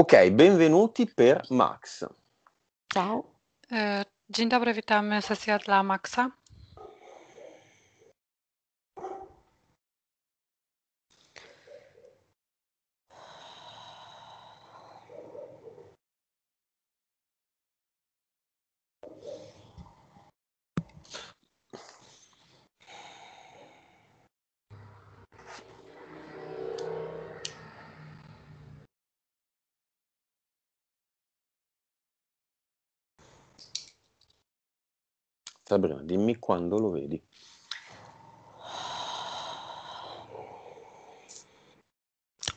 Ok, benvenuti per Max. Ciao, eh, dzień dobry, witamy sesję dla Maxa. Sabrina, dimmi quando lo vedi.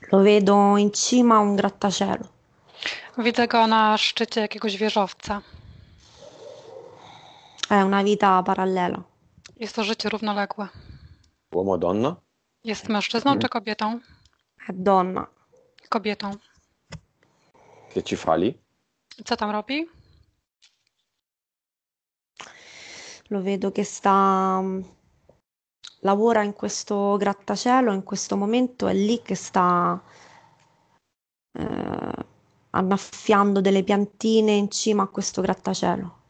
Lo vedo in cima a un grattacielo. Widzę go na szczycie jakiegoś wieżowca. È una vita parallela. Jest to życie równoległe. Uomo, donna? Jest mężczyzną czy kobietą? donna. Kobietą. Che ci fali? Co tam robi? lo vedo che sta mm, lavora in questo grattacielo, in questo momento è lì che sta eh, annaffiando delle piantine in cima a questo grattacielo.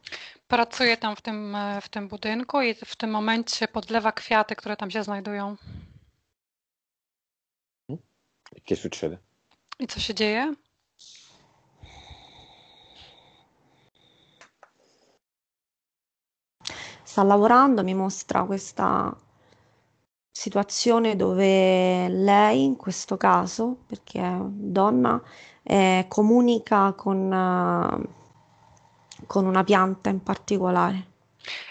Pracuje tam w tym, w tym budynku i w tym momencie podlewa kwiaty, które tam się znajdują. Che succede? I co się dzieje? sta lavorando, mi mostra questa situazione dove lei, in questo caso, perché è donna, eh, comunica con, eh, con una pianta in particolare.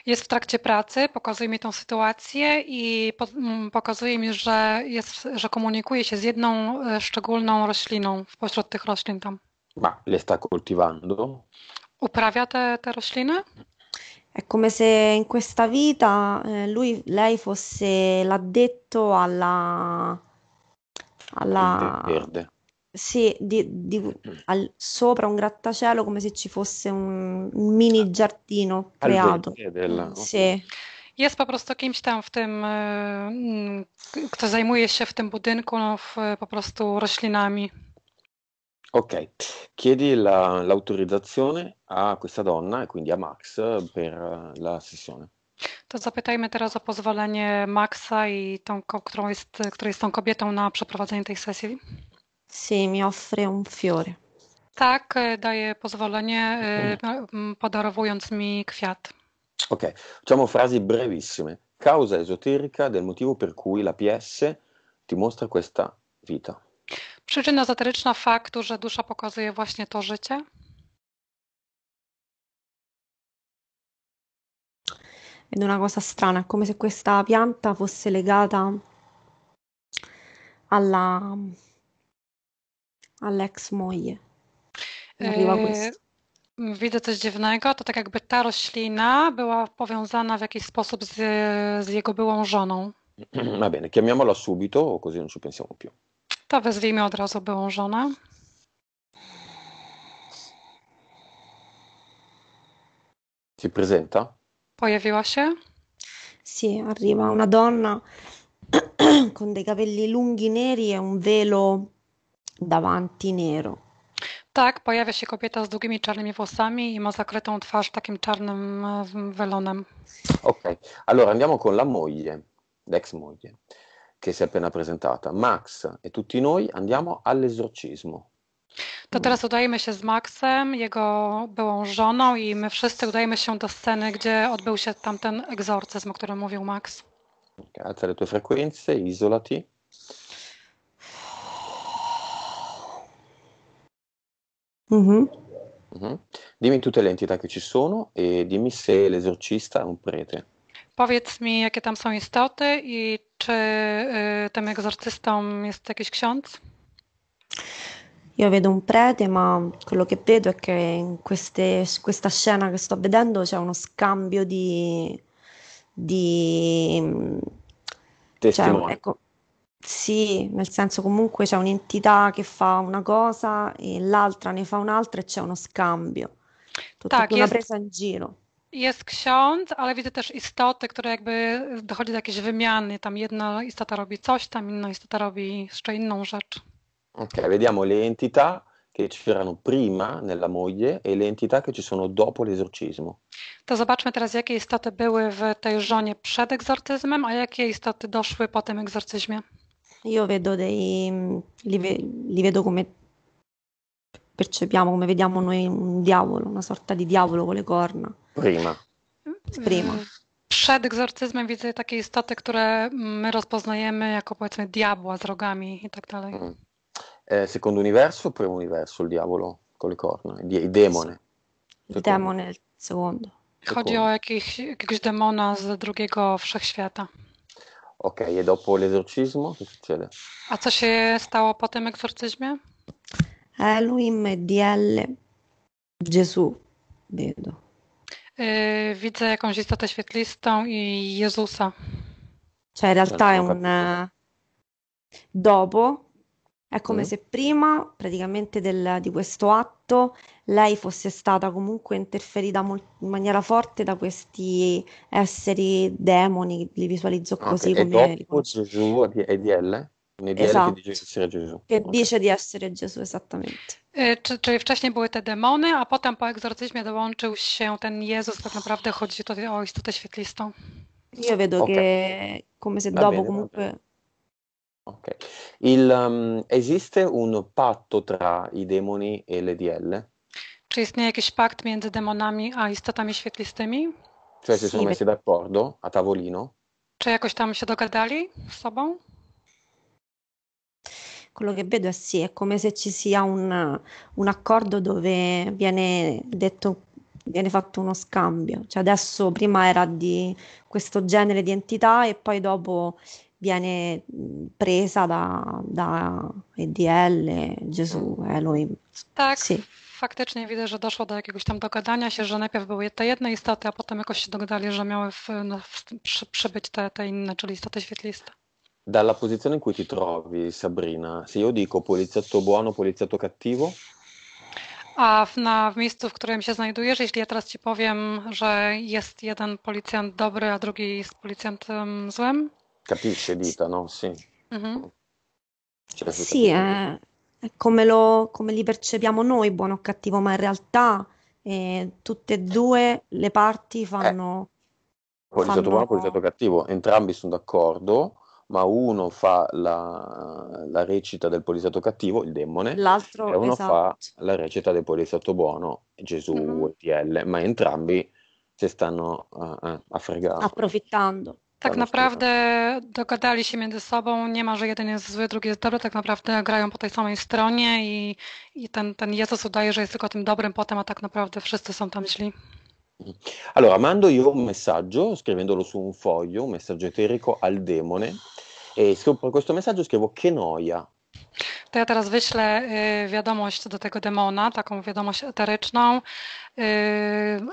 Jest w trakcie pracy, pokazuje mi tą sytuację i po, mm, pokazuje mi, że, jest, że komunikuje się z jedną szczególną rośliną pośród tych roślin tam. Ma, le sta coltivando? Uprawia te, te rośliny? È come se in questa vita eh, lui, lei fosse l'addetto alla... alla... verde. Sì, di, di, al, sopra un grattacielo come se ci fosse un mini ah, giardino al creato. Della, mm, Sì. Jest po prostu kimś tam w tym, mm, kto zajmuje się w tym budynku, no, w, po prostu roślinami. Ok, chiedi la- l'autoryzację a questa donna, e quindi a Max, eh, per eh, la sessione. To zapytajmy teraz o pozwolenie Maxa i tą, ko- którą jest, która jest tą kobietą na przeprowadzenie tej sesji. Sì, mi offre un fiore. Tak, y, daje pozwolenie, y, podarowując mi kwiat. Ok, facciamo frasi brevissime. Causa esoterica del motivo per cui la PS ti mostra questa vita. Przyczyna zateryczna faktu, że dusza pokazuje właśnie to życie? Vedo una cosa strana, come se questa pianta fosse legata alla, all'ex moglie. Arriva ehm, questo. Widzę coś dziwnego, to tak jakby ta roślina była powiązana w jakiś sposób z, z jego byłą żoną. Va bene, chiamiamola subito, così non ci pensiamo più. To wezwijmy od razu byłą żonę. Si presenta? Pojawiła się? Sì, arriva una donna con dei capelli lunghi neri e un velo davanti nero. Tak, pojawia się kobieta z długimi czarnymi włosami i ma zakrytą twarz takim czarnym e, Ok, allora andiamo con la moglie, l'ex moglie che si è appena presentata. Max e tutti noi andiamo all'esorcismo. To teraz udajemy się z Maxem, jego byłą żoną i my wszyscy udajemy się do sceny, gdzie odbył się tamten egzorcyzm, o którym mówił Max. alza le tue frequenze, isolati. Mm-hmm. Mm-hmm. Dimmi tutte le entità che ci sono e dimmi se l'esorcista è un prete. Powiedz mi, jakie tam są istoty i Czy y, tym egzorcystą jest jakiś ksiądz? Io vedo un prete, ma quello che vedo è che in queste, questa scena che sto vedendo c'è uno scambio di, di cioè, testimoni. Cioè, ecco, sì, nel senso comunque c'è un'entità che fa una cosa e l'altra ne fa un'altra e c'è uno scambio. Tutta tak, una jest, presa in giro. Jest ksiądz, ale widzę też istoty, które jakby dochodzi do jakiejś wymiany. Tam jedna istota robi coś, tam inna istota robi jeszcze inną rzecz. Ok, vediamo le entità che c'erano prima nella moglie e le entità che ci sono dopo l'esorcismo. To zobaczmy teraz, jakie istoty były w tej żonie przed egzorcyzmem, a jakie istoty doszły po tym egzorcyzmie. Io vedo dei, li, li vedo come percepiamo, come vediamo noi un diavolo, una sorta di diavolo con le corna. Prima. Prima. Mm. Przed egzorcyzmem widzę takie istoty, które mm, my rozpoznajemy jako powiedzmy diabła z rogami i tak dalej. Mm. E, secondo universo primo universo il diavolo con le corna? Il, demone? Il demone il secondo. Chodzi o jakich, jakiegoś demona z drugiego wszechświata. Ok, i e dopo l'esorcismo che succede? A co się stało po tym egzorcyzmie? Elohim, DL, Gesù, vedo. Yy, widzę jakąś istotę świetlistą i Jezusa. Cioè, in realtà è un dopo, è come mm. se prima praticamente del, di questo atto lei fosse stata comunque interferita mol- in maniera forte da questi esseri demoni, li visualizzo ah, così okay. come... E dopo Gesù e DL? Nelle esatto. che dice di essere Gesù. Che okay. dice di essere Gesù, esattamente. Czy, czyli wcześniej były te demony, a potem po egzorcyzmie dołączył się ten Jezus, tak naprawdę chodzi tutaj o istotę świetlistą. Io vedo okay. che come se va dopo bene, comunque... Ok. Il, um, esiste un patto tra i demoni e l'EDL? Czy istnieje jakiś pakt między demonami a istotami świetlistymi? Cioè si sono messi d'accordo a tavolino? Czy jakoś tam się dogadali z sobą? quello che vedo è sì, è come se ci sia un, un accordo dove viene detto viene fatto uno scambio, cioè adesso prima era di questo genere di entità e poi dopo viene presa da, da EDL, Gesù, Elohim. Tak, sì. faktycznie widzę, że doszło do jakiegoś tam dogadania się, że najpierw były te jedne istoty, a potem jakoś się dogadali, że miały w, no, w, przy, przybyć te, te inne, czyli istoty świetliste dalla posizione in cui ti trovi, Sabrina, se io dico poliziotto buono, poliziotto cattivo? A w, na, w miejscu, w którym się znajdujesz, jeśli ja teraz ci powiem, że jest jeden policjant dobry, a drugi jest policjantem złym? Capisce, dita, no? Sì. Mm-hmm. Sì, è, è eh, come, lo, come, li percepiamo noi, buono o cattivo, ma in realtà eh, tutte e due le parti eh, fanno... Eh. Poliziotto fanno... buono, poliziotto cattivo, entrambi sono d'accordo ma uno fa la, la recita del poliziotto cattivo, il demone, L'altro, e uno esatto. fa la recita del poliziotto buono, Gesù, mm-hmm. ETL, ma entrambi si stanno a, eh, eh, a fregare. Approfittando. Tak naprawdę dogadali się między sobą, nie ma, że jeden jest zły, drugi jest dobry, tak naprawdę grają po tej samej stronie i, i ten, ten Jezus udaje, że jest tylko tym dobrym potem, a tak naprawdę wszyscy są tam źli. Allora, mando io un messaggio, scrivendolo su un foglio, un messaggio eterico al demone e, scop- questo messaggio scrivo che noia. To ja teraz wyślę y, wiadomość do tego demona, taką wiadomość eteryczną, y,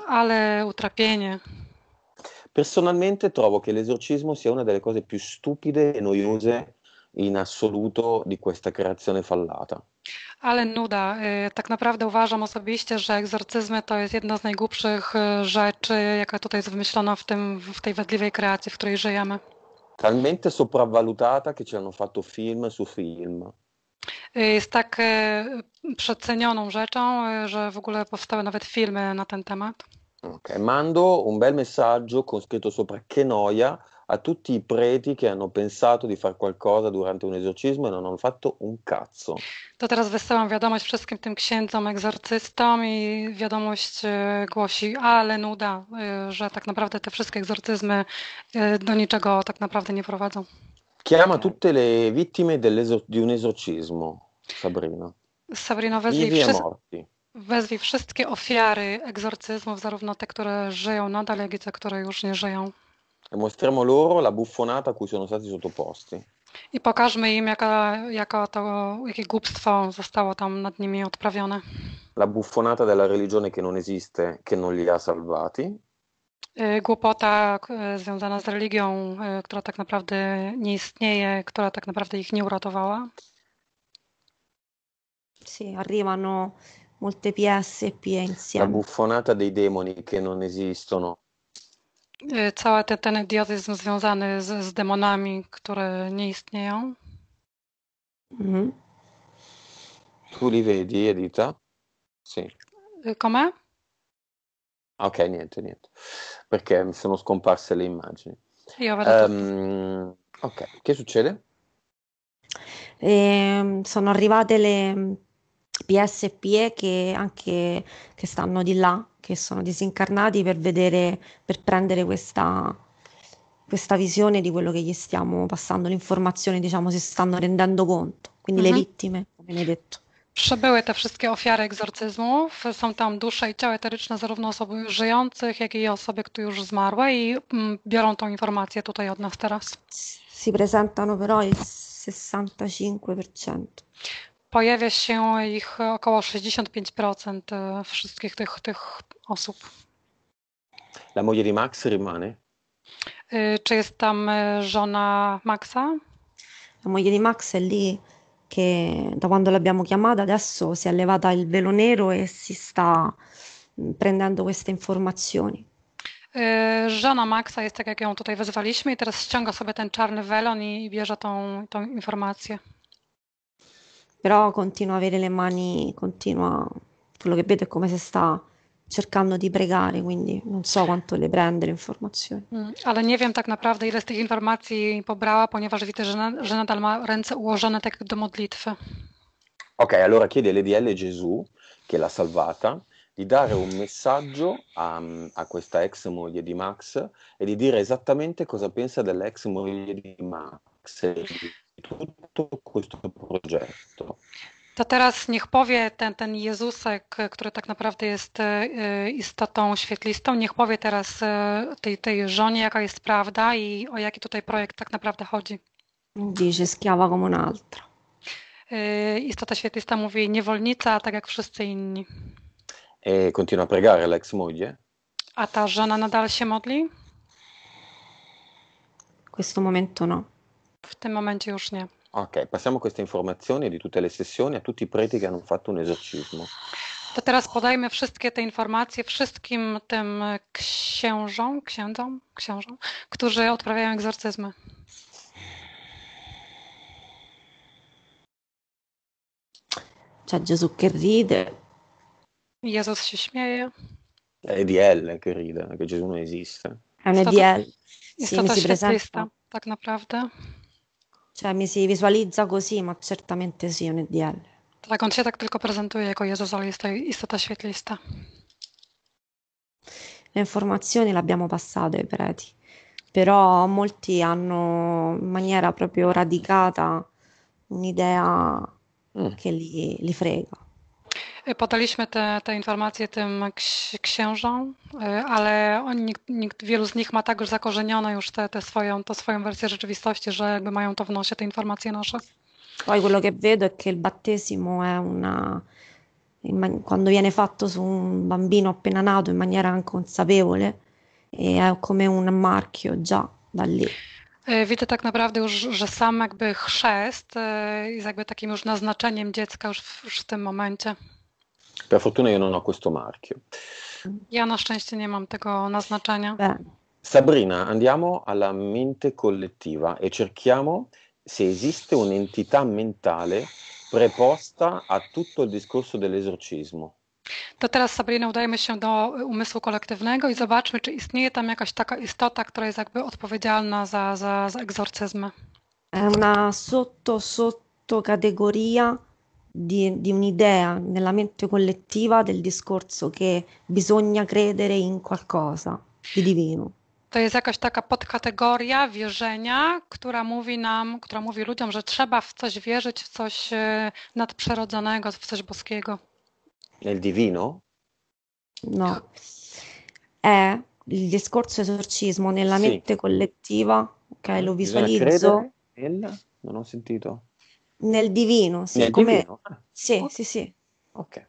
ale utrapienie. Personalmente trovo che l'esorcismo sia una delle cose più stupide e noiose in assoluto di questa creazione fallata. Ale nuda. Y, tak naprawdę uważam osobiście, że egzorcyzmy to jest jedna z najgłupszych rzeczy, jaka tutaj jest wymyślona w, tym, w tej wadliwej kreacji, w której żyjemy. talmente sopravvalutata che ci hanno fatto film su film. Jest tak przecenioną rzeczą, że w ogóle powstały nawet filmy na ten temat. Ok, mando un bel messaggio con scritto sopra che noia a tutti i preti che hanno pensato di fare qualcosa durante un esorcismo e non hanno fatto un cazzo. To teraz wysyłam wiadomość wszystkim tym księdzom, egzorcystom i wiadomość e, głosi, ale nuda, e, że tak naprawdę te wszystkie egzorcyzmy e, do niczego tak naprawdę nie prowadzą. Chiama tutte le vittime di un esorcismo, Sabrina. Sabrina, wezwij, wszy wezwij wszystkie ofiary egzorcyzmów, zarówno te, które żyją nadal, jak i te, które już nie żyją. e mostriamo loro la buffonata a cui sono stati sottoposti. I pokażmy im, jaka, jaka to, jakie głupstwo zostało tam nad nimi odprawione. La buffonata della religione che non esiste, che non li ha salvati. Głupota związana z religią, która tak naprawdę nie istnieje, która tak naprawdę ich nie uratowała. Sì, arrivano molte PS e PE La buffonata dei demoni che non esistono, Cały ten, ten idiotyzm związany z, z demonami, które nie istnieją. Mm. Tu li vedi, Edita? Sì. Com'è? Ah, ok, niente, niente. Perché mi sono scomparse le immagini. Io vedo um, Ok, che succede? E ehm, sono arrivate le PSPE che anche che stanno di là che sono disincarnati per vedere, per prendere questa, questa visione di quello che gli stiamo passando, l'informazione, diciamo, si stanno rendendo conto, quindi mm-hmm. le mhm. vittime, come hai detto. Przybyły te wszystkie ofiary egzorcyzmów. Są tam dusze i ciała eteryczne zarówno osoby żyjących, jak i osoby, które już zmarły i mm, biorą tą informację tutaj od nas teraz. Si presentano però il 65%. pojawia się ich około 65% e, wszystkich tych, tych osób. La moglie di Max rimane? E, czy jest tam e, żona Maxa? La moglie di Max è lì che da quando l'abbiamo chiamata adesso si è levata il velo nero e si sta mm, prendendo queste informazioni. Żona Maxa jest tak, jak ją tutaj wezwaliśmy, i teraz ściąga sobie ten czarny welon i, bierze tą, tą informację. però continua a avere le mani, continua, quello che vedo è come se sta cercando di pregare, quindi non so quanto le prende le informacje. Mm. Ale nie wiem tak naprawdę, ile z tych informacji pobrała, ponieważ widzę, że, na, że nadal ma ręce ułożone tak do modlitwy. Ok, allora chiede l'EDL Gesù, che l'ha salvata, di dare un messaggio a, a, questa ex moglie di Max e di dire esattamente cosa pensa dell'ex moglie di Max. tutto questo progetto. To teraz niech powie ten, ten Jezusek, który tak naprawdę jest e, istotą świetlistą, niech powie teraz e, tej, tej żonie, jaka jest prawda i o jaki tutaj projekt tak naprawdę chodzi. Dice schiava come un'altra. E, istota świetlista mówi niewolnica, tak jak wszyscy inni. E continua a pregare l'ex moglie. A ta żona nadal się modli? W questo momento no. W tym momencie już nie. Ok, passiamo queste informazioni di tutte le sessioni a tutti i preti che hanno fatto un esorcismo. To teraz podajmy wszystkie te informacje wszystkim tym księżom, księdzom, księżom, którzy odprawiają egzorcyzmy. C'è Gesù che ride. Jezus się śmieje. È EDL che ride, che Gesù non esiste. È un EDL. Istota, tak naprawdę. cioè mi si visualizza così, ma certamente sì, un EDL. Tak, on się tak tylko prezentuje jako jezozolista i istota świetlista. Le informazioni le abbiamo passate ai preti, però molti hanno in maniera proprio radicata un'idea mm. che li, li frega. E, podaliśmy te, te informacje tym księżom, e, ale on, nikt, nikt, wielu z nich ma tak już zakorzenione już tę te, te swoją, swoją wersję rzeczywistości, że jakby mają to w nosie, te informacje nasze. Poi quello che vedo è che il battesimo è una, quando viene fatto su un bambino appena nato in maniera inconsapevole, e è come un marchio già da lì. Widzę tak naprawdę już, że sam jakby chrzest jest jakby takim już naznaczeniem dziecka już w, już w tym momencie. Per fortuna io non ho questo marchio. Io na szczęście nie mam tego naznaczenia. Beh. Sabrina, andiamo alla mente collettiva e cerchiamo se esiste un'entità mentale preposta a tutto il discorso dell'esorcismo. To teraz, Sabrina, udajemy się do umysłu kolektywnego i zobaczmy, czy istnieje tam jakaś taka istota, która jest jakby odpowiedzialna za, za, za egzorcyzmy. È una sotto sotto categoria di, di un'idea nella mente collettiva del discorso che bisogna credere in qualcosa di divino. To jest jakaś taka podkategoria wierzenia, która mówi nam, która mówi ludziom, że trzeba w coś wierzyć, w coś nadprzyrodzonego, w coś boskiego. Nel divino? No. È il discorso esorcismo nella sì. mente collettiva, ok, lo visualizzo. Nel... Non ho sentito. Nel divino, sì. Nel come... divino. Ah. Sì, okay. sì, sì. Ok.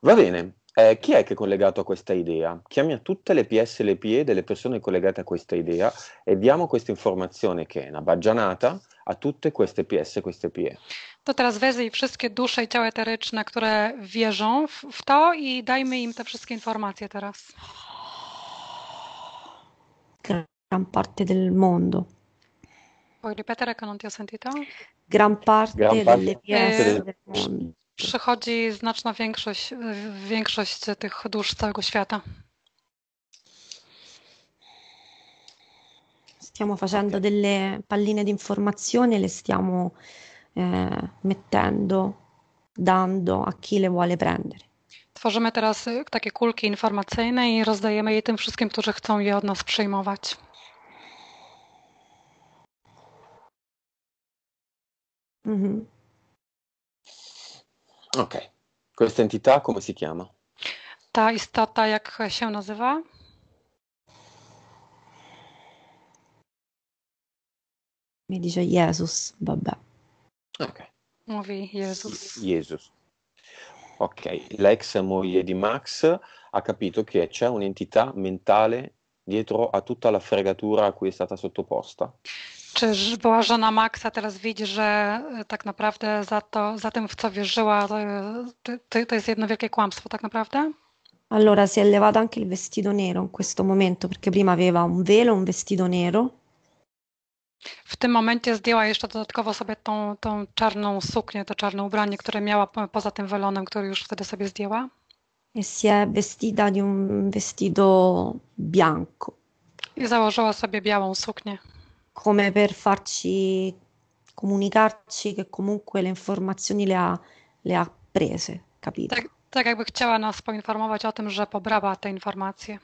Va bene. Eh, chi è che è collegato a questa idea? Chiami a tutte le PS e le PE delle persone collegate a questa idea e diamo questa informazione che è una baggianata a tutte queste PS e queste PE. To teraz wezwij wszystkie dusze i ciała eteryczne, które wierzą w, w to i dajmy im te wszystkie informacje teraz. Gran parte del mondo. Puoi ripetere che non ti ho sentito? gran parte, gran parte delle yy, Przychodzi znaczna większość, większość tych dusz z całego świata. Stiamo facendo delle palline di informazione, le stiamo eh, mettendo, dando a chi le vuole prendere. Tworzymy teraz e, takie kulki informacyjne i rozdajemy je tym wszystkim, którzy chcą je od nas przyjmować. Mh-mh. Okej. Questa entità come si chiama? Ta istota jak się nazywa? Mi dice Jesus, vabbè. Okay. Mówi Jezus. Jesus. Ok, l'ex moglie di Max ha capito che c'è un'entità mentale dietro a tutta la fregatura a cui è stata sottoposta. czy była żona Maxa teraz widzi, że e, tak naprawdę za, to, za tym, w co wierzyła, e, to, to jest jedno wielkie kłamstwo, tak naprawdę? Allora si è levato anche il vestito nero in questo momento, perché prima aveva un velo, un vestito nero. W tym momencie zdjęła jeszcze dodatkowo sobie tą, tą czarną suknię, to czarne ubranie, które miała poza tym welonem, który już wtedy sobie zdjęła. E si è vestita di un vestito bianco. I założyła sobie białą suknię. come per farci comunicarci che comunque le informazioni le ha, le ha prese, capito? Tak, tak jakby chciała nas poinformować o tym, że pobrała te informacje.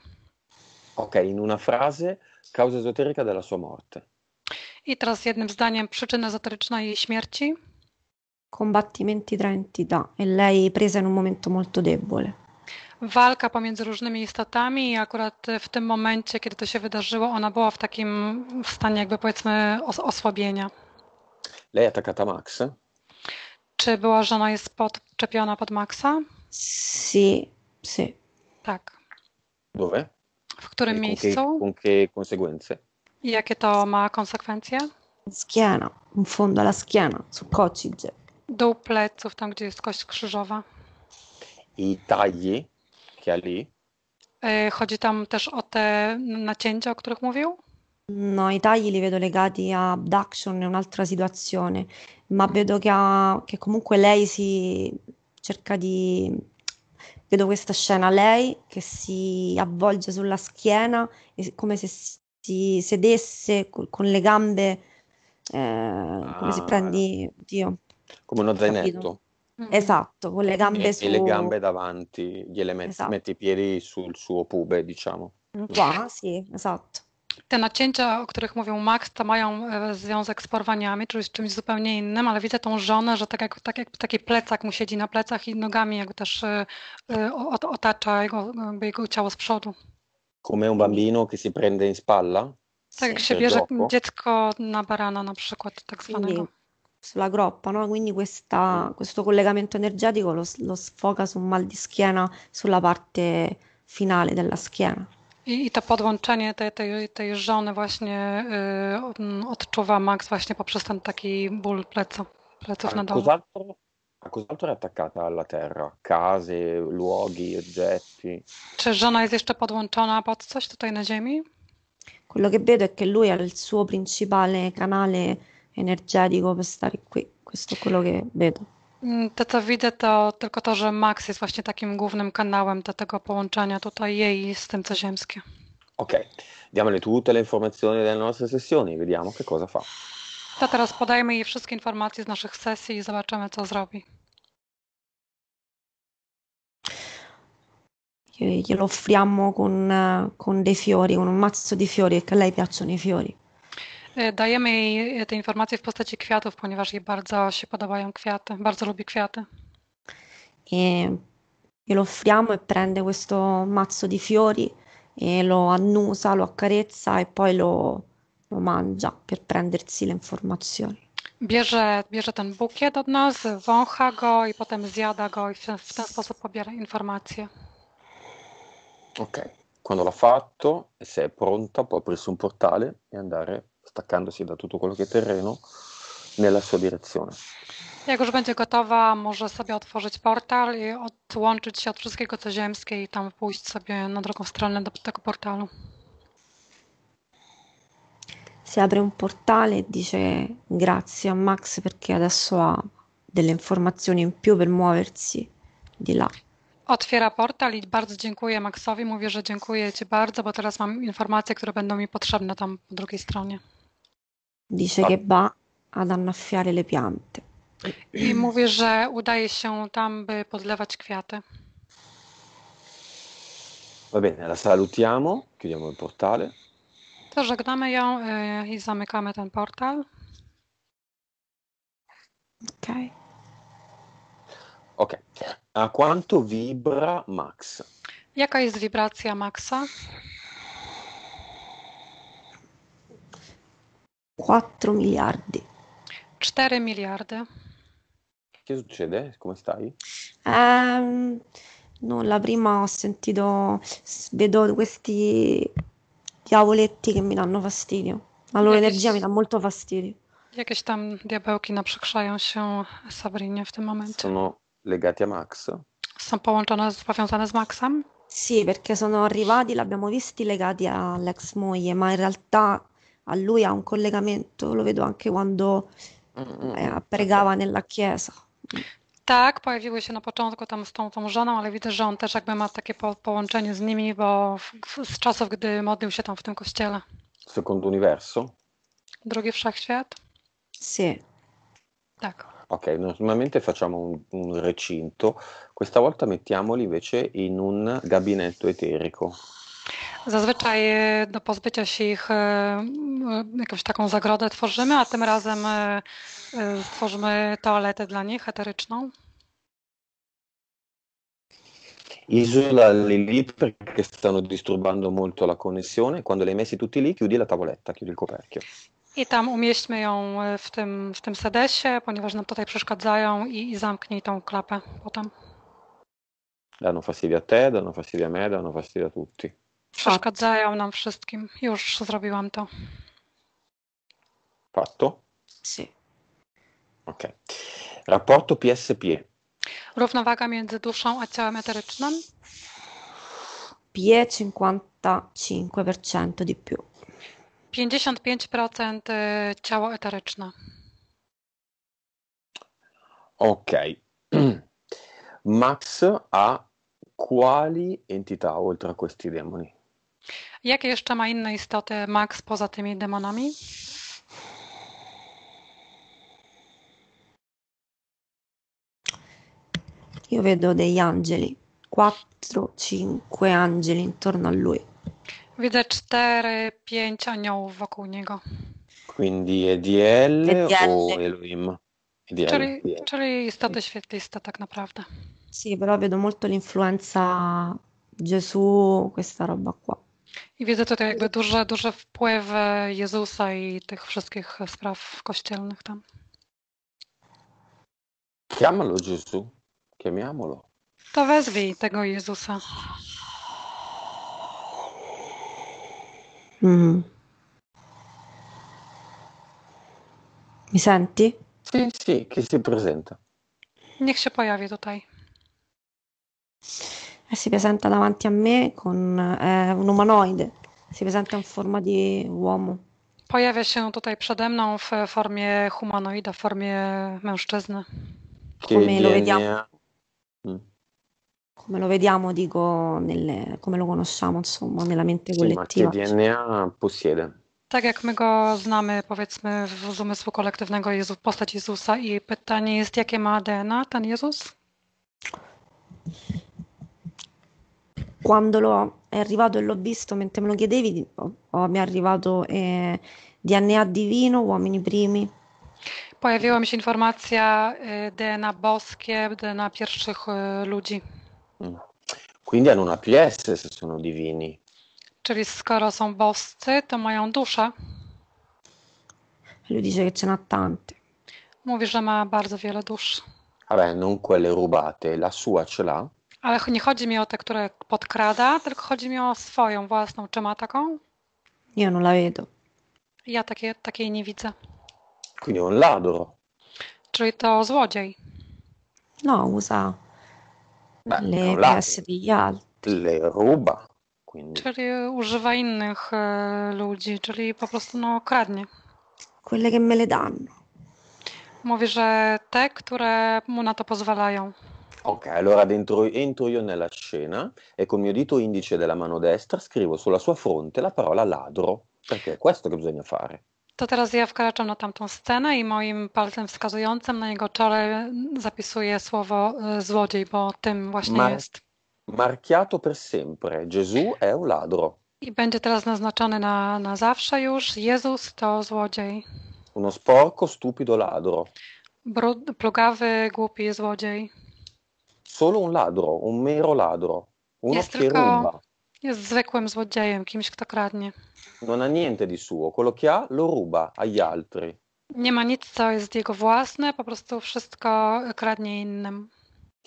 Ok, in una frase, causa esoterica della sua morte. I teraz jednym zdaniem przyczyna esoteryczna jej śmierci. Combattimenti tra entità e lei presa in un momento molto debole. walka pomiędzy różnymi istotami i akurat w tym momencie, kiedy to się wydarzyło, ona była w takim stanie jakby powiedzmy os osłabienia. Lei attaccata Max? Czy była żona jest podczepiona pod Maxa? Si, si. Tak. Dove? W którym miejscu? Con che jakie to ma konsekwencje? Schiena, in fondo alla schiena, su coccidze. Do pleców, tam gdzie jest kość krzyżowa. I tagli? Kiali. Chodzi tam też o te nacięcia, o których mówił? No, i tagli li vedo legati a Abduction, è un'altra situazione, ma vedo che, ha, che comunque lei si cerca di... Vedo questa scena, lei che si avvolge sulla schiena come se si sedesse con le gambe, eh, come ah, si prendi... Dio, come uno zainetto. Mm. Esatto, con le e gambe e, su... e le gambe davanti, gliele met- esatto. metti i piedi sul suo pube, diciamo. Mm, qua, sì, esatto. Te nacięcia, o których mówił Max, to mają e, związek z porwaniami, czyli z czymś zupełnie innym, ale widzę tą żonę, że tak jak, tak jak taki plecak mu siedzi na plecach i nogami jakby też y, otacza jego, jego ciało z przodu. Come un bambino che si prende in spalla? Tak, jak się bierze dziecko na barana na przykład, tak zwanego. sulla groppa, no? quindi questa, mm. questo collegamento energetico lo, lo sfoca su un mal di schiena sulla parte finale della schiena. I, I, to podłączenie tej, tej, tej żony właśnie y, mm, odczuwa Max właśnie poprzez ten taki ból pleco, pleców na dole. A cos'altro è attaccata alla terra? Case, luoghi, oggetti? Czy żona jest jeszcze podłączona pod coś tutaj na ziemi? Quello che vedo è che lui ha il suo principale canale energetico per stare qui. Questo è quello che vedo. To, co widzę, to tylko to, że Max jest właśnie takim głównym kanałem do tego połączenia tutaj jej z tym, co ziemskie. Okej, diamole tutte le informazioni delle nostre sessioni, vediamo che cosa fa. To teraz podajmy jej wszystkie informacje z naszych sesji i zobaczymy, co zrobi. Glielo offriamo con, eh, con dei fiori, con un mazzo di fiori, che a lei piacciono i fiori. Dajemy jej te informacje w postaci kwiatów, ponieważ jej bardzo się podobają kwiaty, bardzo lubi kwiaty. E glielo offriamo e prende questo mazzo di fiori e lo annusa, lo accarezza e poi lo, lo mangia per prendersi le informazioni. Bierze, bierze ten bukiet od nas, wącha go i potem zjada go i w ten, w ten sposób pobiera informacje. Ok, quando l'ha fatto, se è pronta, può aprirsi un portale e andare staccandosi da tutto quello che è terreno, nella sua direzione. Jak już będzie gotowa, może sobie otworzyć portal i odłączyć się od wszystkiego co ziemskie i tam pójść sobie na drugą stronę do tego portalu. Si apre un portale e dice grazie a Max perché adesso ha delle informazioni in più per muoversi di là. Otwiera portal i bardzo dziękuję Maxowi. Mówię, że dziękuję Ci bardzo, bo teraz mam informacje, które będą mi potrzebne tam po drugiej stronie. Dice Al- ah. che va ad annaffiare le piante. I mówi, że udaje się tam, by podlewać kwiaty. Va bene, la salutiamo, chiudiamo il portale. To żegnamy ją y, i zamykamy ten portal. Ok. Ok. A quanto vibra Max? Jaka jest wibracja Maxa? 4 miliardi. 4 miliardi. Che succede? Come stai? Ehm, nulla, prima ho sentito, vedo questi diavoletti che mi danno fastidio. La loro energia mi dà molto fastidio. Jakieś tam diabełki naprzykrzają się Sabrinie w tym momencie. Sono legati a Max? Są połączone, z- powiązane z Maxem? Sì, perché sono arrivati, l'abbiamo visti legati all'ex moglie, ma in realtà a lui ha un collegamento, lo vedo anche quando mm, mm, e, eh, mm. pregała nella chiesa. Tak, pojawiły się na początku tam z tą, tą żoną, ale widzę, że on też jakby ma takie po, połączenie z nimi, bo w, z czasów, gdy modlił się tam w tym kościele. Secondo universo? Drugi wszechświat? Sì. Tak. Ok, normalmente facciamo un, un recinto, questa volta mettiamoli invece in un gabinetto eterico. Zazwyczaj e, do pozbycia się ich e, jakąś taką zagrodę tworzymy, a tym razem e, stworzymy toaletę dla nich eteryczną. Isola le lì perché stanno disturbando molto la connessione. Quando le hai messi tutti lì, chiudi la tavoletta, chiudi il coperchio. I tam umieśćmy ją w tym, w tym sedesie, ponieważ nam tutaj przeszkadzają i, i zamknij tą klapę potem. Danno fastidio a te, danno fastidio a me, danno fastidio a tutti. Przeszkadzają nam wszystkim. Już zrobiłam to. Fatto? Sì. Ok. Rapporto PSP. Równowaga między duszą a ciałem eterycznym? PE 55% di più. 55% ciało eteryczne. Ok. Max ha quali entità oltre a questi demoni? Jakie jeszcze ma inne istoty Max poza tymi demonami? Io vedo degli angeli, 4-5 angeli intorno a lui. Widzę 4-5 aniołów wokół niego. Quindi EDL, Ediel. o Elohim? Ediel. Czyli, Ediel. czyli istoty świetliste tak naprawdę. Sì, però vedo molto l'influenza Gesù, questa roba qua. I widzę tutaj jakby duże, duże wpływ Jezusa i tych wszystkich spraw kościelnych tam. Chiamalo Jezu, chiamiamolo. To wezwij tego Jezusa. Mm. Mi senti? Sì, sì, che si presenta. Niech się pojawi tutaj e si presenta davanti a me con eh, un umanoide, si presenta in forma di uomo. Pojawia się tutaj przede mną w formie humanoida, w formie mężczyzny. Come lo vediamo? Mm. Come lo vediamo, dico, nelle, come lo conosciamo, insomma, nella mente collettiva. Sì, che DNA possiede? Tak jak my go znamy, powiedzmy, z umysłu kolektywnego Jezus, postać Jezusa i pytanie jest, jakie ma DNA ten Jezus? quando lo, è arrivato e l'ho visto mentre me lo chiedevi, oh, oh, mi è arrivato eh, DNA Divino, Uomini Primi. Pojawiła mi się informacja eh, DNA boskie, DNA pierwszych ludzi. Mm. Quindi hanno una PS se sono divini. Czyli skoro są boscy, to mają duszę. Lui dice che ce n'ha tante. Mówi, że ma bardzo wiele dusz. Vabbè, non quelle rubate, la sua ce l'ha? Ale nie chodzi mi o te, które podkrada, tylko chodzi mi o swoją własną. Czy ma taką? nie non la vedo. Ja takie, takiej nie widzę. Quindi on lado. Czyli to złodziej. No, usa Beh, è le Le ruba. Czyli używa innych e, ludzi, czyli po prostu no, kradnie. Quelle che me le danno. Mówi, że te, które mu na to pozwalają. Ok, allora dentro, entro io nella scena e col mio dito indice della mano destra scrivo sulla sua fronte la parola ladro, perché è questo che bisogna fare. To teraz ja wkraczam na tamtą scenę i moim palcem wskazującym na jego czole zapisuję słowo złodziej, bo tym właśnie Mar- jest. Marchiato per sempre. Gesù è un ladro. I będzie teraz naznaczony na, na zawsze już. Jezus to złodziej. Uno sporco, stupido ladro. Brud, plugawy, głupi złodziej. solo un ladro, un mero ladro, uno jest che ruba. Jest zwykłym złodziejem, kimś kto kradnie. Non ha niente di suo, quello che ha lo ruba agli altri. Nie ma nic, co jest jego własne, po prostu wszystko kradnie innym.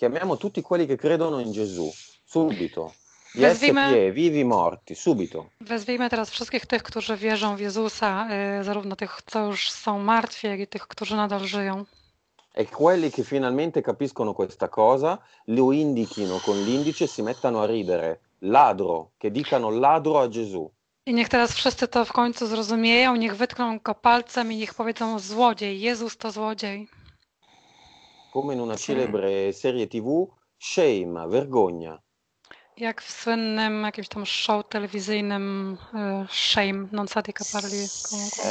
Chiamiamo tutti quelli che credono in Gesù, subito. Wezwijmy, vivi morti, subito. Wezwijmy teraz wszystkich tych, którzy wierzą w Jezusa, y, zarówno tych, co już są martwi, jak i tych, którzy nadal żyją. e quelli che finalmente capiscono questa cosa lo indichino con l'indice e si mettano a ridere. Ladro, che dicano ladro a Gesù. I niech teraz wszyscy to w końcu zrozumieją, niech wytkną go palcem i niech powiedzą złodziej, Jezus to złodziej. Come in una celebre serie TV, shame, vergogna. Jak w słynnym jakimś tam show telewizyjnym uh, Shame, non sa sati caparli. Comunque.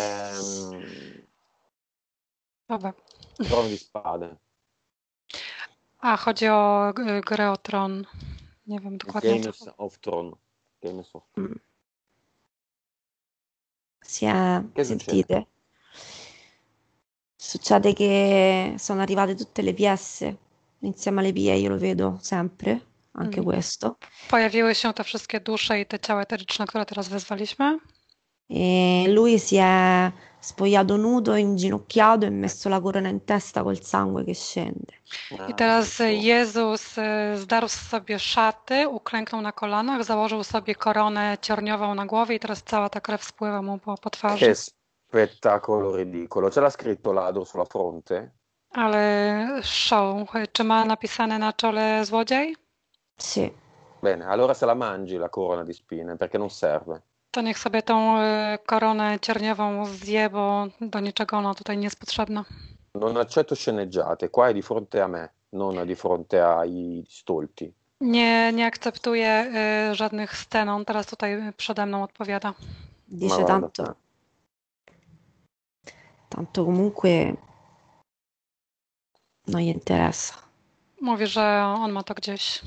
Um... Vabbè. Tron di Spade. A, ah, chodzi o y, grę o Tron. Nie wiem dokładnie. Games co... of Tron. Games of Tron. Mm. Si è... Che Sentite? Succede? succede che sono arrivate tutte le PS insieme alle PA, io lo vedo sempre, anche mm. questo. Pojawiły się te wszystkie dusze i te ciała eteryczne, które teraz wezwaliśmy e lui si è spogliato nudo, inginocchiato e messo la corona in testa col sangue che scende. I teraz Jezus zdarł sobie szaty, uklęknął na kolanach, założył sobie koronę ciorniową na głowie i teraz cała ta krew spływa mu po, po twarzy. Che spettacolo ridicolo. Ce l'ha scritto ladro sulla fronte? Ale show. Czy ma napisane na czole złodziej? Sì. Bene, allora se la mangi la corona di spine perché non serve. To niech sobie tą y, koronę cierniową zje, bo do niczego ona tutaj nie jest potrzebna. Non no, accetto sceneggiate, qua è di fronte a me, non di fronte ai stolti. Nie, nie akceptuję y, żadnych scen. On teraz tutaj przede mną odpowiada. Dice tanto. Tanto comunque non interessa. Mówi, że on ma to gdzieś.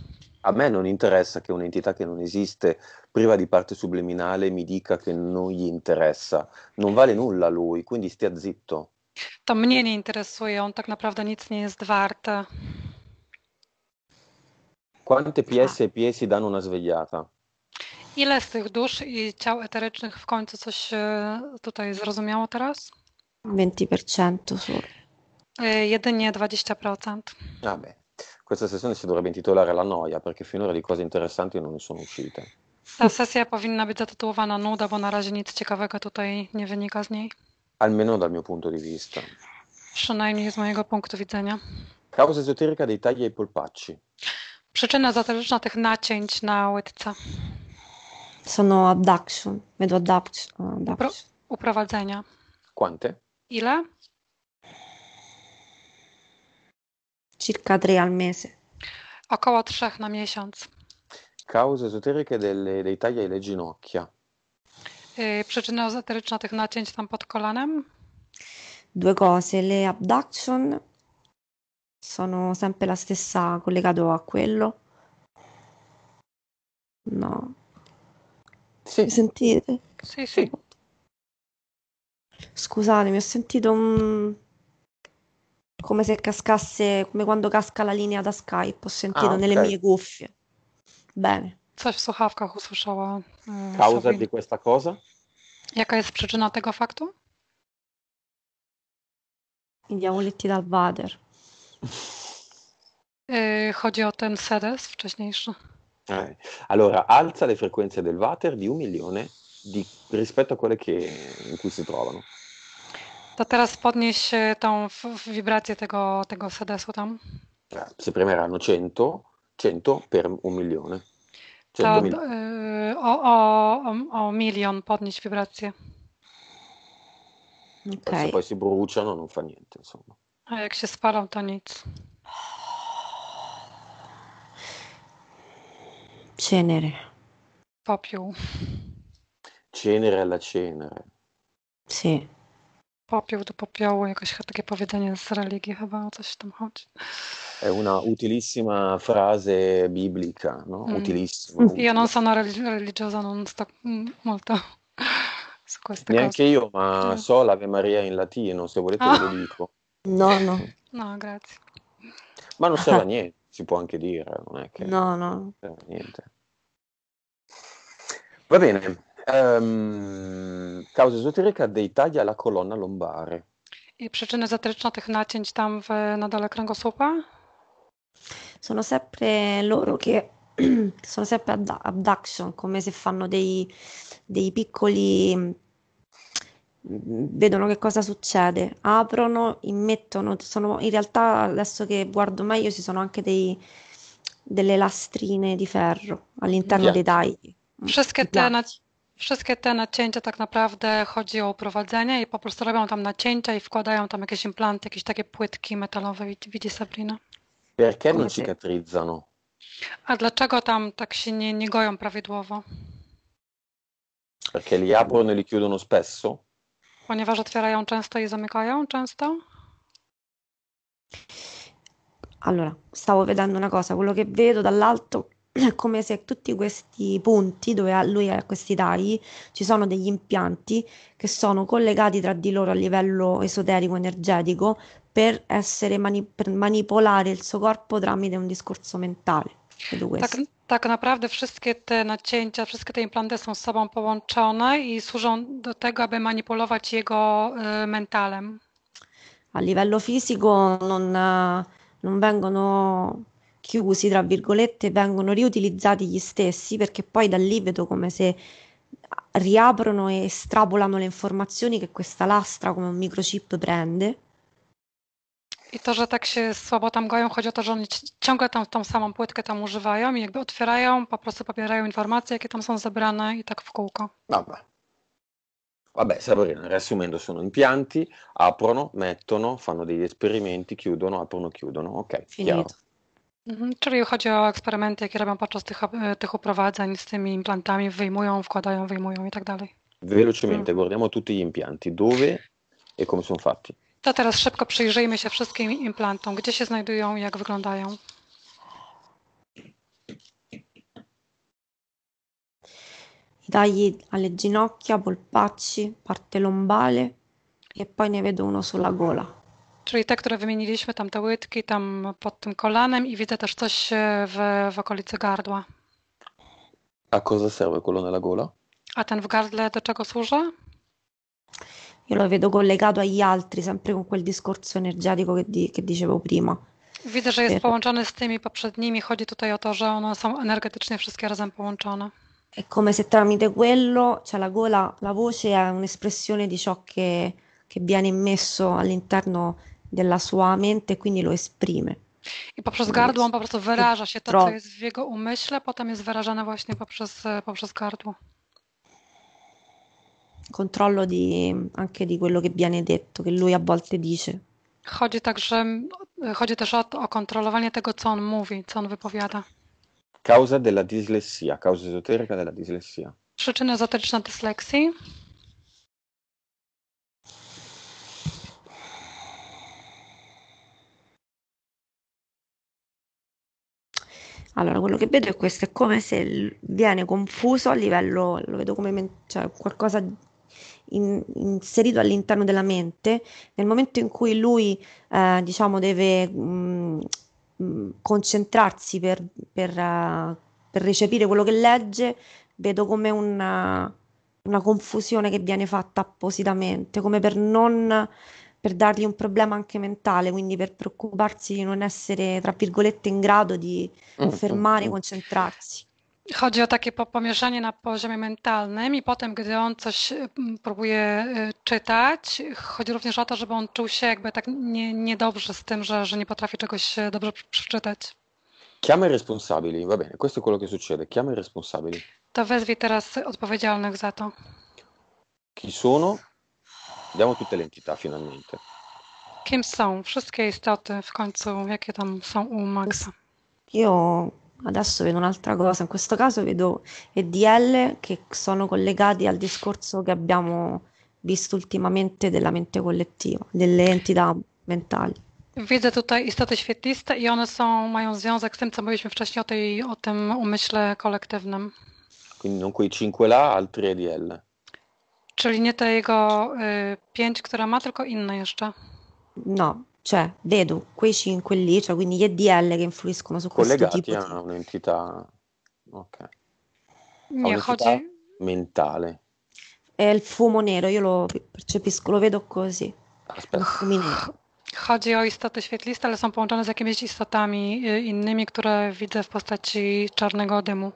A me non interessa che un'entità che non esiste priva di parte subliminale mi dica che non gli interessa. Non vale nulla lui, quindi stia zitto. To mnie nie interesuje, on tak naprawdę nic nie jest wart. Quante piese e piesi danno una svegliata? Ile z tych dusz i ciał eterycznych w końcu coś tutaj zrozumiało teraz? 20% solo. Jedynie 20%. Vabbè. Questa sessione si dovrebbe intitolare La noia, perché finora di cose interessanti non ne sono uscite. Ta sesja powinna być zatytułowana nuda, bo na razie nic ciekawego tutaj nie wynika z niej. Almeno dal mio punto di vista. Przynajmniej z mojego punktu widzenia. Causa esoterica dei tagli e polpacci. Przyczyna zateryczna tych nacięć na łydce. Sono abduction, made abduction. Oh, Upro uprowadzenia. Quante? Ile? Circa tre al mese. Około trzech na miesiąc. cause esoteriche delle, dei tagli alle ginocchia. E przyczyna ezoteryczna tych nacięć tam pod kolanem? Due cose, le abduction sono sempre la stessa collegato a quello. No. Sì. Mi sentite? Sì, sì. Scusate, mi ho sentito un... come se cascasse, come quando casca la linea da Skype, ho sentito ah, okay. nelle mie cuffie. Bene. Coś w słuchawkach usłyszała. Yy, e, Causa di questa cosa? Jaka jest przyczyna tego faktu? I diavoletti dal Vader. E, chodzi o ten sedes wcześniejszy. Allora, alza le frequenze del water di un milione di, rispetto a quelle che, in cui si trovano. To teraz podnieś e, tą wibrację tego, tego sedesu tam. Ah, si premeranno 100 100 per un milione. 100 mil- e, o, o, o, milion podnieść wibrację. Okay. Poi si bruciano, non fa niente, insomma. A eh, jak się spalą, to nic. Cenere. Popiół. Cenere alla cenere. Sì popiół do popiołu, jakoś takie powiedzenie z religii chyba, o coś tam chodzi. È una utilissima frase biblica, no? Mm. Utilissima. Io non sono relig- religiosa, non sto molto su queste cose. Neanche io, ma mm. so l'Ave Maria in latino, se volete ah. ve lo ah. dico. No, no. No, grazie. Ma non serve a niente, si può anche dire, non è che... No, no. niente. Va bene, Ehm, causa esoterica dei tagli alla colonna lombare. I przyczyny ezoteryczne tych nacięć tam w, na dole kręgosłupa? Sono sempre loro che sono sempre ad- abduction, come se fanno dei, dei piccoli mm, vedono che cosa succede, aprono, immettono, sono, in realtà adesso che guardo meglio ci sono anche dei, delle lastrine di ferro all'interno yeah. dei tagli. Mm, Wszystkie te, nac- Wszystkie te nacięcia tak naprawdę chodzi o uprowadzenie i po prostu robią tam nacięcia i wkładają tam jakieś implanty, jakieś takie płytki metalowe, widzi Sabrina. Perché non cicatrizzano? A dlaczego tam tak się nie, nie goją prawidłowo? Perché li aprono e li chiudono spesso? Ponieważ otwierają często i zamykają często? Allora, stavo vedendo una cosa, quello che vedo dall'alto è come se tutti questi punti dove lui ha questi tagli ci sono degli impianti che sono collegati tra di loro a livello esoterico energetico per, essere mani- per manipolare il suo corpo tramite un discorso mentale. Tak, tak naprawdę wszystkie te nacięcia, wszystkie te implanty są z sobą połączone i służą do tego, aby manipulować jego y, mentalem. A livello fisico non, non vengono chiusi, tra virgolette, vengono riutilizzati gli stessi perché poi da lì vedo come se riaprono e estrapolano le informazioni che questa lastra come un microchip prende. I to, że tak się słabo tam goją, chodzi o to, że oni ciągle tam tą samą płytkę tam używają i jakby otwierają, po prostu pobierają informacje, jakie tam są zebrane i tak w kółko. Dobra. Vabbè, Sabrina, riassumendo, sono impianti, aprono, mettono, fanno degli esperimenti, chiudono, aprono, chiudono. Ok, Finito. chiaro. Mhm, czyli chodzi o eksperymenty, jakie robią podczas tych, e, tych uprowadzeń z tymi implantami, wyjmują, wkładają, wyjmują i tak dalej. Velocemente mhm. guardiamo tutti gli impianti, dove e come sono fatti. To teraz szybko przyjrzyjmy się wszystkim implantom, gdzie się znajdują i jak wyglądają. Tagli alle ginocchia, polpacci, parte lombale e poi ne vedo uno sulla gola. Czyli te, które wymieniliśmy, tam te łydki, tam pod tym kolanem i widzę też coś e, w, w okolicy gardła. A cosa serve colonna la gola? A ten w gardle do czego służy? Io lo vedo collegato agli altri, sempre con quel discorso energetico che, di, che dicevo prima. Widzę, że jest połączony z tymi poprzednimi. Chodzi tutaj o to, że one są energetycznie wszystkie razem połączone. È come se tramite quello, cioè la gola, la voce è un'espressione di ciò che... che viene immesso all'interno della sua mente, e quindi lo esprime. I poprzez gardło on po prostu wyraża się to, co jest w jego umyśle, potem jest wyrażane właśnie poprzez, poprzez gardło. Controllo di, anche di quello che viene detto, che lui a volte dice. Chodzi, także, chodzi też o, to, o kontrolowanie tego, co on mówi, co on wypowiada. Causa della dislessia, causa esoterica della dislessia. Przyczyny ezoteryczne dysleksji. Allora, quello che vedo è questo, è come se viene confuso a livello, lo vedo come men- cioè qualcosa in, inserito all'interno della mente, nel momento in cui lui, eh, diciamo, deve mh, mm, mm, concentrarsi per, per, uh, per, recepire quello che legge, vedo come una, una confusione che viene fatta appositamente, come per non per dargli un problema anche mentale, quindi per preoccuparsi di non essere, tra virgolette, in grado di mm, mm, fermare, mm. concentrarsi. Chodzi o takie pomieszanie na poziomie mentalnym i potem, gdy on coś próbuje y, czytać, chodzi również o to, żeby on czuł się jakby tak nie, niedobrze z tym, że, że nie potrafi czegoś y, dobrze przeczytać. Chiama i responsabili, va bene, questo è quello che succede, chiama i responsabili. To wezwij teraz odpowiedzialnych za to. Chi sono? Wiadomo tutte le entità finalmente. Kim sono? wszystkie istoty w końcu, jakie tam są u Maxa? Io adesso vedo un'altra cosa, in questo caso vedo EDL che sono collegati al discorso che abbiamo visto ultimamente della mente collettiva, delle entità mentali. Widzę tutaj istoty świetliste i one są, mają związek z tym, co mówiliśmy wcześniej o, tej, o tym umyśle kolektywnym. Quindi non quei cinque là, altri EDL. Czyli nie te jego y, pięć, które ma, tylko inne jeszcze. No, cioè, vedo quei cinque lì, cioè quindi gli EDL che influiscono su questo Collegati tipo Collegati a un'entità... Ok. Nie, chodzi... mentale. È il fumo nero, io lo percepisco, lo vedo così. Aspetta. Chodzi o istoty świetliste, ale są połączone z jakimiś istotami innymi, które widzę w postaci czarnego dymu.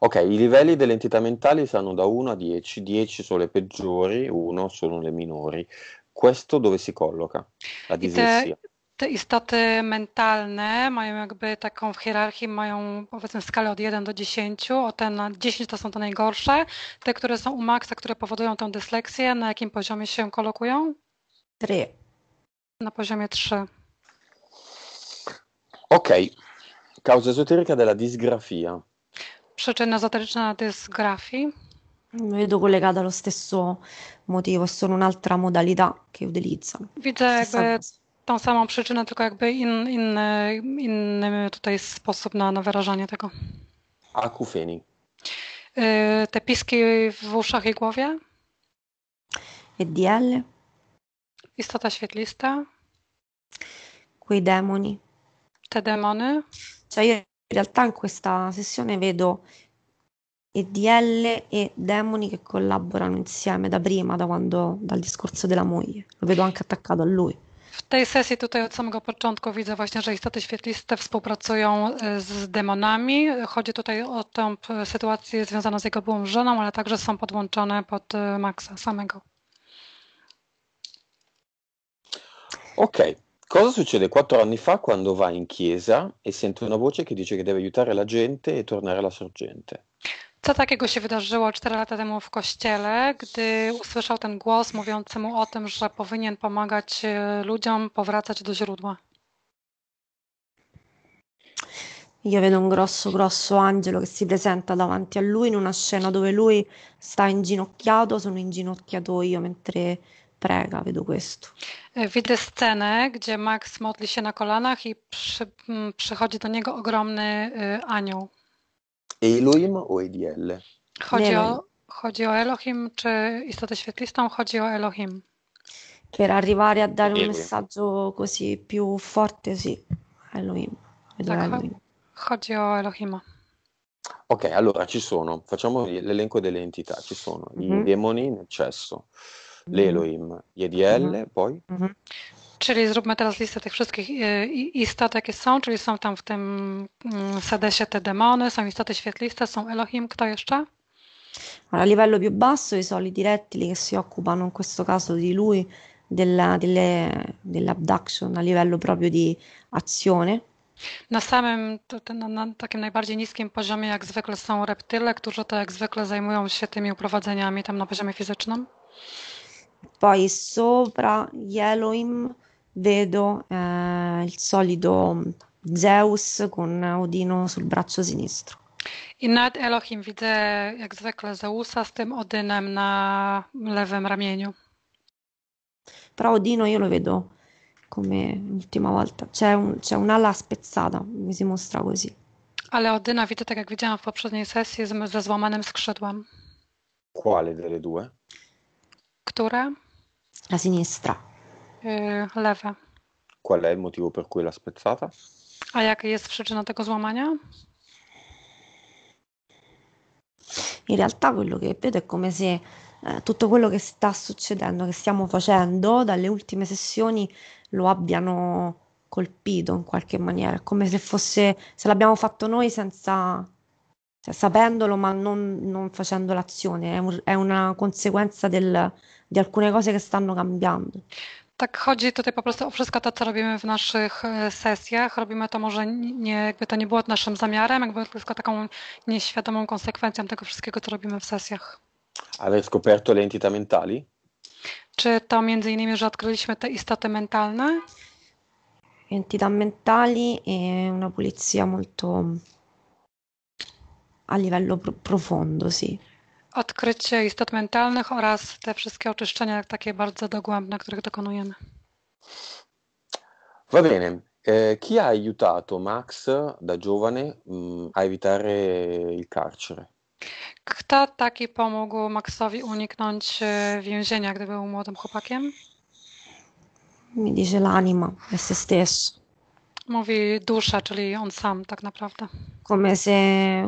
Ok, i livelli delle entità mentali stanno da 1 a 10, 10 sono le peggiori, 1 sono le minori. Questo dove si colloca La dislessia? te istoty mentalne mają jakby taką w hierarchii, mają powiedzmy skalę od 1 do 10, o ten 10 to są te najgorsze, te, które są u maksa, które powodują tę dysleksję, na jakim poziomie się kolokują? 3. Na poziomie 3. Ok, causa esoterica della disgrafia. Przyczyna esotericzna dysgrafii? Vedo no, collegata allo stesso motivo, è solo un'altra modalità che utilizzano. Widzę jakby tą samą przyczynę, tylko jakby in, inny, inny tutaj sposób na, na wyrażanie tego. Akufeni. Y, te piski w uszach i głowie? EDL. Istota świetlista? Quei demoni. Te demony? Cioè in realtà in questa sessione vedo EDL e demoni che collaborano insieme da prima, da quando, dal discorso della moglie. Lo vedo anche attaccato a lui. W tej sesji tutaj od samego początku widzę właśnie, że istoty świetliste współpracują e, z demonami. Chodzi tutaj o tę e, sytuację związaną z jego byłą żoną, ale także są podłączone pod e, Maxa samego. Okej, okay. Cosa succede quattro anni fa quando va in chiesa e sente una voce che dice che deve aiutare la gente e tornare alla sorgente? Co takiego się wydarzyło 4 lata temu w kościele, gdy usłyszał ten głos mówiący mu o tym, że powinien pomagać ludziom powracać do źródła? Io vedo un grosso, grosso angelo che si presenta davanti a lui in una scena dove lui sta inginocchiato sono inginocchiato io mentre prega, vedo questo. Widzę scenę, gdzie Max modli się na kolanach i przy, mm, przychodzi do niego ogromny anioł. Elohim o Ediel? Chodzi o, chodzi o Elohim czy istotę świetlistą? Chodzi o Elohim. Per arrivare a dare un messaggio così più forte, sì, Elohim. tak, Elohim. Chodzi o Elohim. Ok, allora ci sono, facciamo l'elenco delle entità, ci sono mm-hmm. i mhm. demoni in eccesso, l'Elohim, mhm. Jediel, mhm. poi. Mhm. Czyli zróbmy teraz listę tych wszystkich y, istot, jakie są, czyli są tam w tym mm, Sadesie te demony, są istoty świetliste, są Elohim, kto jeszcze? a livello più basso, i soliti rettili che si occupano in questo caso di lui, della, delle, dell'abduction a livello proprio di azione. Na samym, na, na takim najbardziej niskim poziomie, jak zwykle są reptyle, którzy to jak zwykle zajmują się tymi uprowadzeniami tam na poziomie fizycznym. poi sopra gli Elohim vedo eh, il solito Zeus con Odino sul braccio sinistro. I nad Elohim widzę jak zwykle Zeusa z tym Odynem na lewym ramieniu. Però Odino io lo vedo come l'ultima volta, c'è, un, c'è un'ala spezzata, mi si mostra così. Ale Odyna widzę tak jak widziałam w poprzedniej sesji z, ze złamanym skrzydłem. Quale delle due? Która? La sinistra. Yy, lewa. Qual è il motivo per cui l'ha spezzata? A jaka jest przyczyna tego złamania? In realtà quello che vedo è come se eh, tutto quello che sta succedendo, che stiamo facendo dalle ultime sessioni lo abbiano colpito in qualche maniera, come se fosse se l'abbiamo fatto noi senza cioè, sapendolo ma non, non facendo l'azione, è, un, è una conseguenza del, di alcune cose che stanno cambiando. Tak, chodzi tutaj po prostu o wszystko to, co robimy w naszych e, sesjach. Robimy to może nie, jakby to nie było naszym zamiarem, jakby tylko taką nieświadomą konsekwencją tego wszystkiego, co robimy w sesjach. Ale scoperto le entità mentali? Czy to między innymi, że odkryliśmy te istoty mentalne? Entità mentali è e una pulizia molto a livello pro profondo, sì. Odkrycie istot mentalnych oraz te wszystkie oczyszczenia takie bardzo dogłębne, których dokonujemy. Va bene. Eh, chi ha aiutato Max da giovane mh, mm, a evitare il carcere? Kto taki pomógł Maxowi uniknąć e, więzienia, gdy był młodym chłopakiem? Mi dice l'anima, è se stesso. Mówi dusza, czyli on sam tak naprawdę. Come se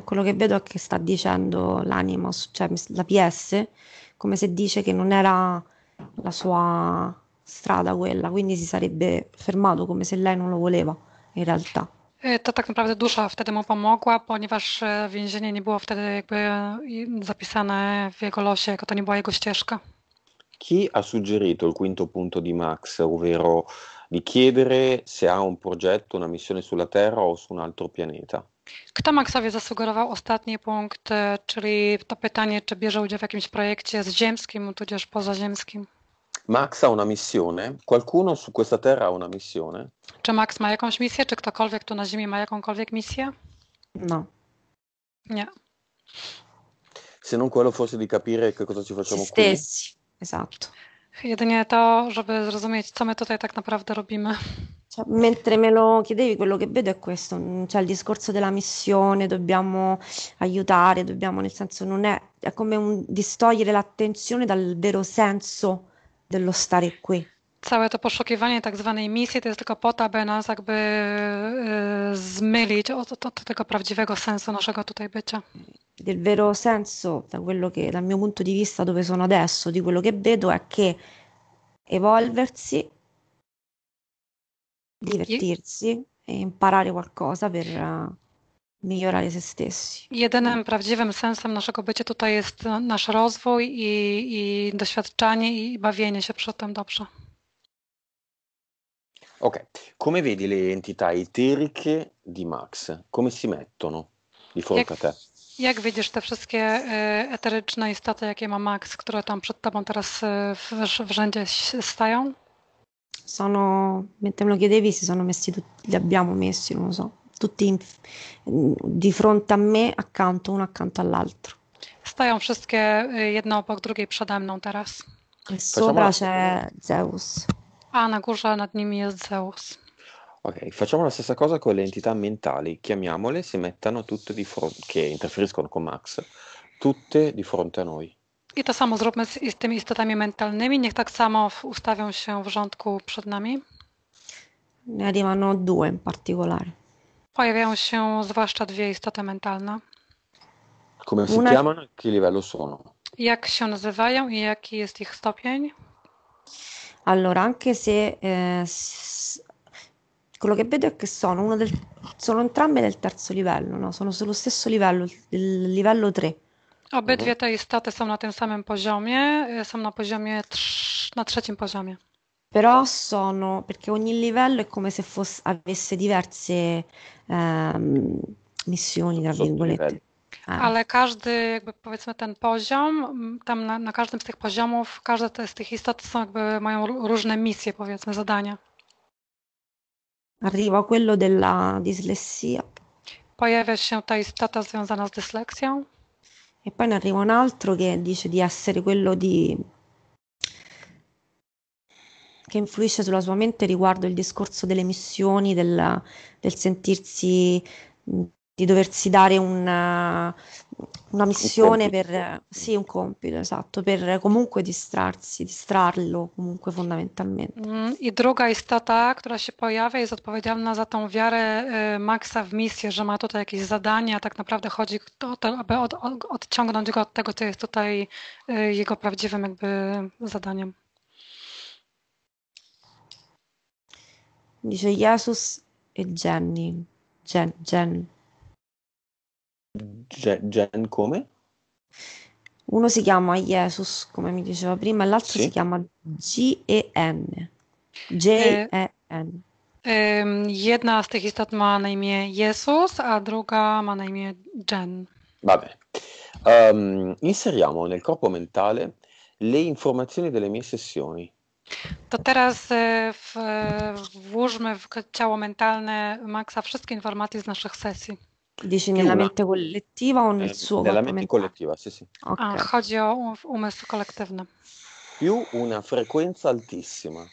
quello che vedo è che sta dicendo l'anima, cioè la PS, come se dice che non era la sua strada quella, quindi si sarebbe fermato come se lei non lo voleva in realtà. To tak naprawdę dusza wtedy mu pomogła, ponieważ więzienie nie było wtedy jakby zapisane w jego losie, jako to nie była jego ścieżka. Chi ha suggerito il quinto punto di Max, ovvero di chiedere se ha un progetto, una missione sulla Terra o su un altro pianeta. Kto Maxowi zasugerował ostatni punkt, e, czyli to pytanie, czy bierze udział w jakimś projekcie z ziemskim, tudzież pozaziemskim? Max ha una missione, qualcuno su questa Terra ha una missione. Czy Max ma jakąś misję, czy ktokolwiek tu na Ziemi ma jakąkolwiek misję? No. Nie. Se non quello fosse di capire che cosa ci facciamo Stessi. qui. Esatto. Jedynie to, żeby zrozumieć, co my tutaj tak naprawdę robimy. Cioè, mentre me lo chiedevi, quello che vedo è questo, cioè il discorso della missione, dobbiamo aiutare, dobbiamo, nel senso non è, è come un, distogliere l'attenzione dal vero senso dello stare qui. całe to poszukiwanie tak zwanej misji to jest tylko po to, aby nas jakby y, zmylić od, od, od tego prawdziwego sensu naszego tutaj bycia. Del vero senso, da quello che, dal mio punto di vista, dove sono adesso, di quello che vedo è che evolversi, divertirsi e imparare qualcosa per uh, migliorare se stessi. Jedynym prawdziwym sensem naszego bycia tutaj jest nasz rozwój i, i doświadczanie i bawienie się przy tym dobrze. Ok, come vedi le entità eteriche di Max? Come si mettono di fronte a te? Jak widzisz te wszystkie e, eteryczne istoty, jakie ma Max, które tam przed tobą teraz e, w, w rzędzie stają? Sono, mettiamolo chiedevi, si sono messi li abbiamo messi, non lo so, tutti in, di fronte a me, accanto, uno accanto all'altro. Stają wszystkie e, jedna obok drugiej przede mną teraz. Sopra c'è Zeus. A ah, na górze nad nimi jest Zeus. Ok, facciamo la stessa cosa con le entità mentali, chiamiamole, si mettano tutte di fronte, che interferiscono con Max, tutte di fronte a noi. I to samo zróbmy z, z tymi istotami mentalnymi, niech tak samo ustawią się w rządku przed nami. Ne arrivano due in particolare. Pojawiają się zwłaszcza dwie istoty mentalne. Come si Una- chiamano e che livello sono? Jak się nazywają i jaki jest ich stopień? Allora, anche se eh, quello che vedo è che sono, del, sono entrambe del terzo livello, no? sono sullo stesso livello, il livello 3. Obydwie mhm. te istoty są na tym samym poziomie, są na poziomie trz- na trzecim poziomie. Però sono, perché ogni livello è come se fosse, avesse diverse ehm, missioni, tra virgolette. Tak. ale każdy, jakby powiedzmy ten poziom, tam na, na każdym z tych poziomów, każda z tych istot są jakby, mają różne misje, powiedzmy, zadania. Arriva quello della dislessia. Pojawia się ta istota związana z dysleksją. E poi ne arriva un altro che dice di essere quello di... che influisce sulla sua mente riguardo il discorso delle missioni, del, del sentirsi di doversi dare una, una missione un per sì, un compito esatto, per comunque distrarsi, distrarlo comunque fondamentalmente. Mm, I druga istota, która się pojawia, jest odpowiedzialna za tą wiarę e, Maxa w misję, że ma tutaj jakieś zadania, tak naprawdę chodzi o to, aby od, odciągnąć go od tego, co jest tutaj e, jego prawdziwym jakby zadaniem. Dice Jesus e Jenny. Jen, Jen. Gen, come? Uno si chiama Jesus, come mi diceva prima, e l'altro sì. si chiama G-E-N. G-E-N. Ehm, jedna z tych istot ma na imię Jezus, a druga ma na imię Jen. Va Um, ehm, inseriamo nel corpo mentale le informazioni delle mie sessioni. To teraz e, w, włóżmy w ciało mentalne Maxa wszystkie informacje z naszych sesji. Dici nella una. mente collettiva o nel eh, suo Nella mente mentale? collettiva, sì, sì. Ah, ah, ok, A, chodzi un umysł collettivo. Più una frequenza altissima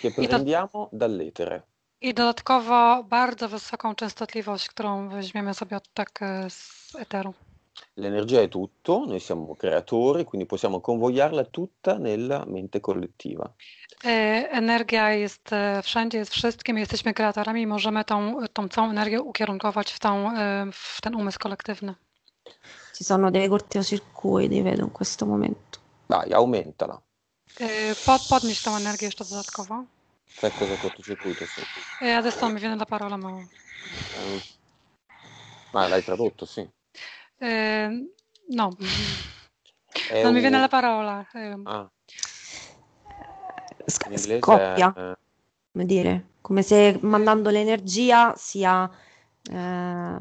che prendiamo do... dall'etere. I dodatkowo bardzo wysoką częstotliwość, którą weźmiemy sobie od tak z eteru. L'energia è tutto, noi siamo creatori, quindi possiamo convogliarla tutta nella mente collettiva. Energia è wszędzie, è wszystkim, jesteśmy kreatorami i możemy tą, tą całą energię ukierunkować w, tą, w ten umysł kolektywny. Ci sono dei cortocircuiti, vedo in questo momento. Dai, aumentala. Pod, podnieś tą energię jeszcze dodatkowo. Sai cosa cortocircuito? Adesso mi viene la parola, ma... Ma l'hai tradotto, sì. Eh, no, È non un... mi viene la parola. Eh. Ah. Sc- scoppia, è... Eh, come dire, come se eh, mandando eh. l'energia sia e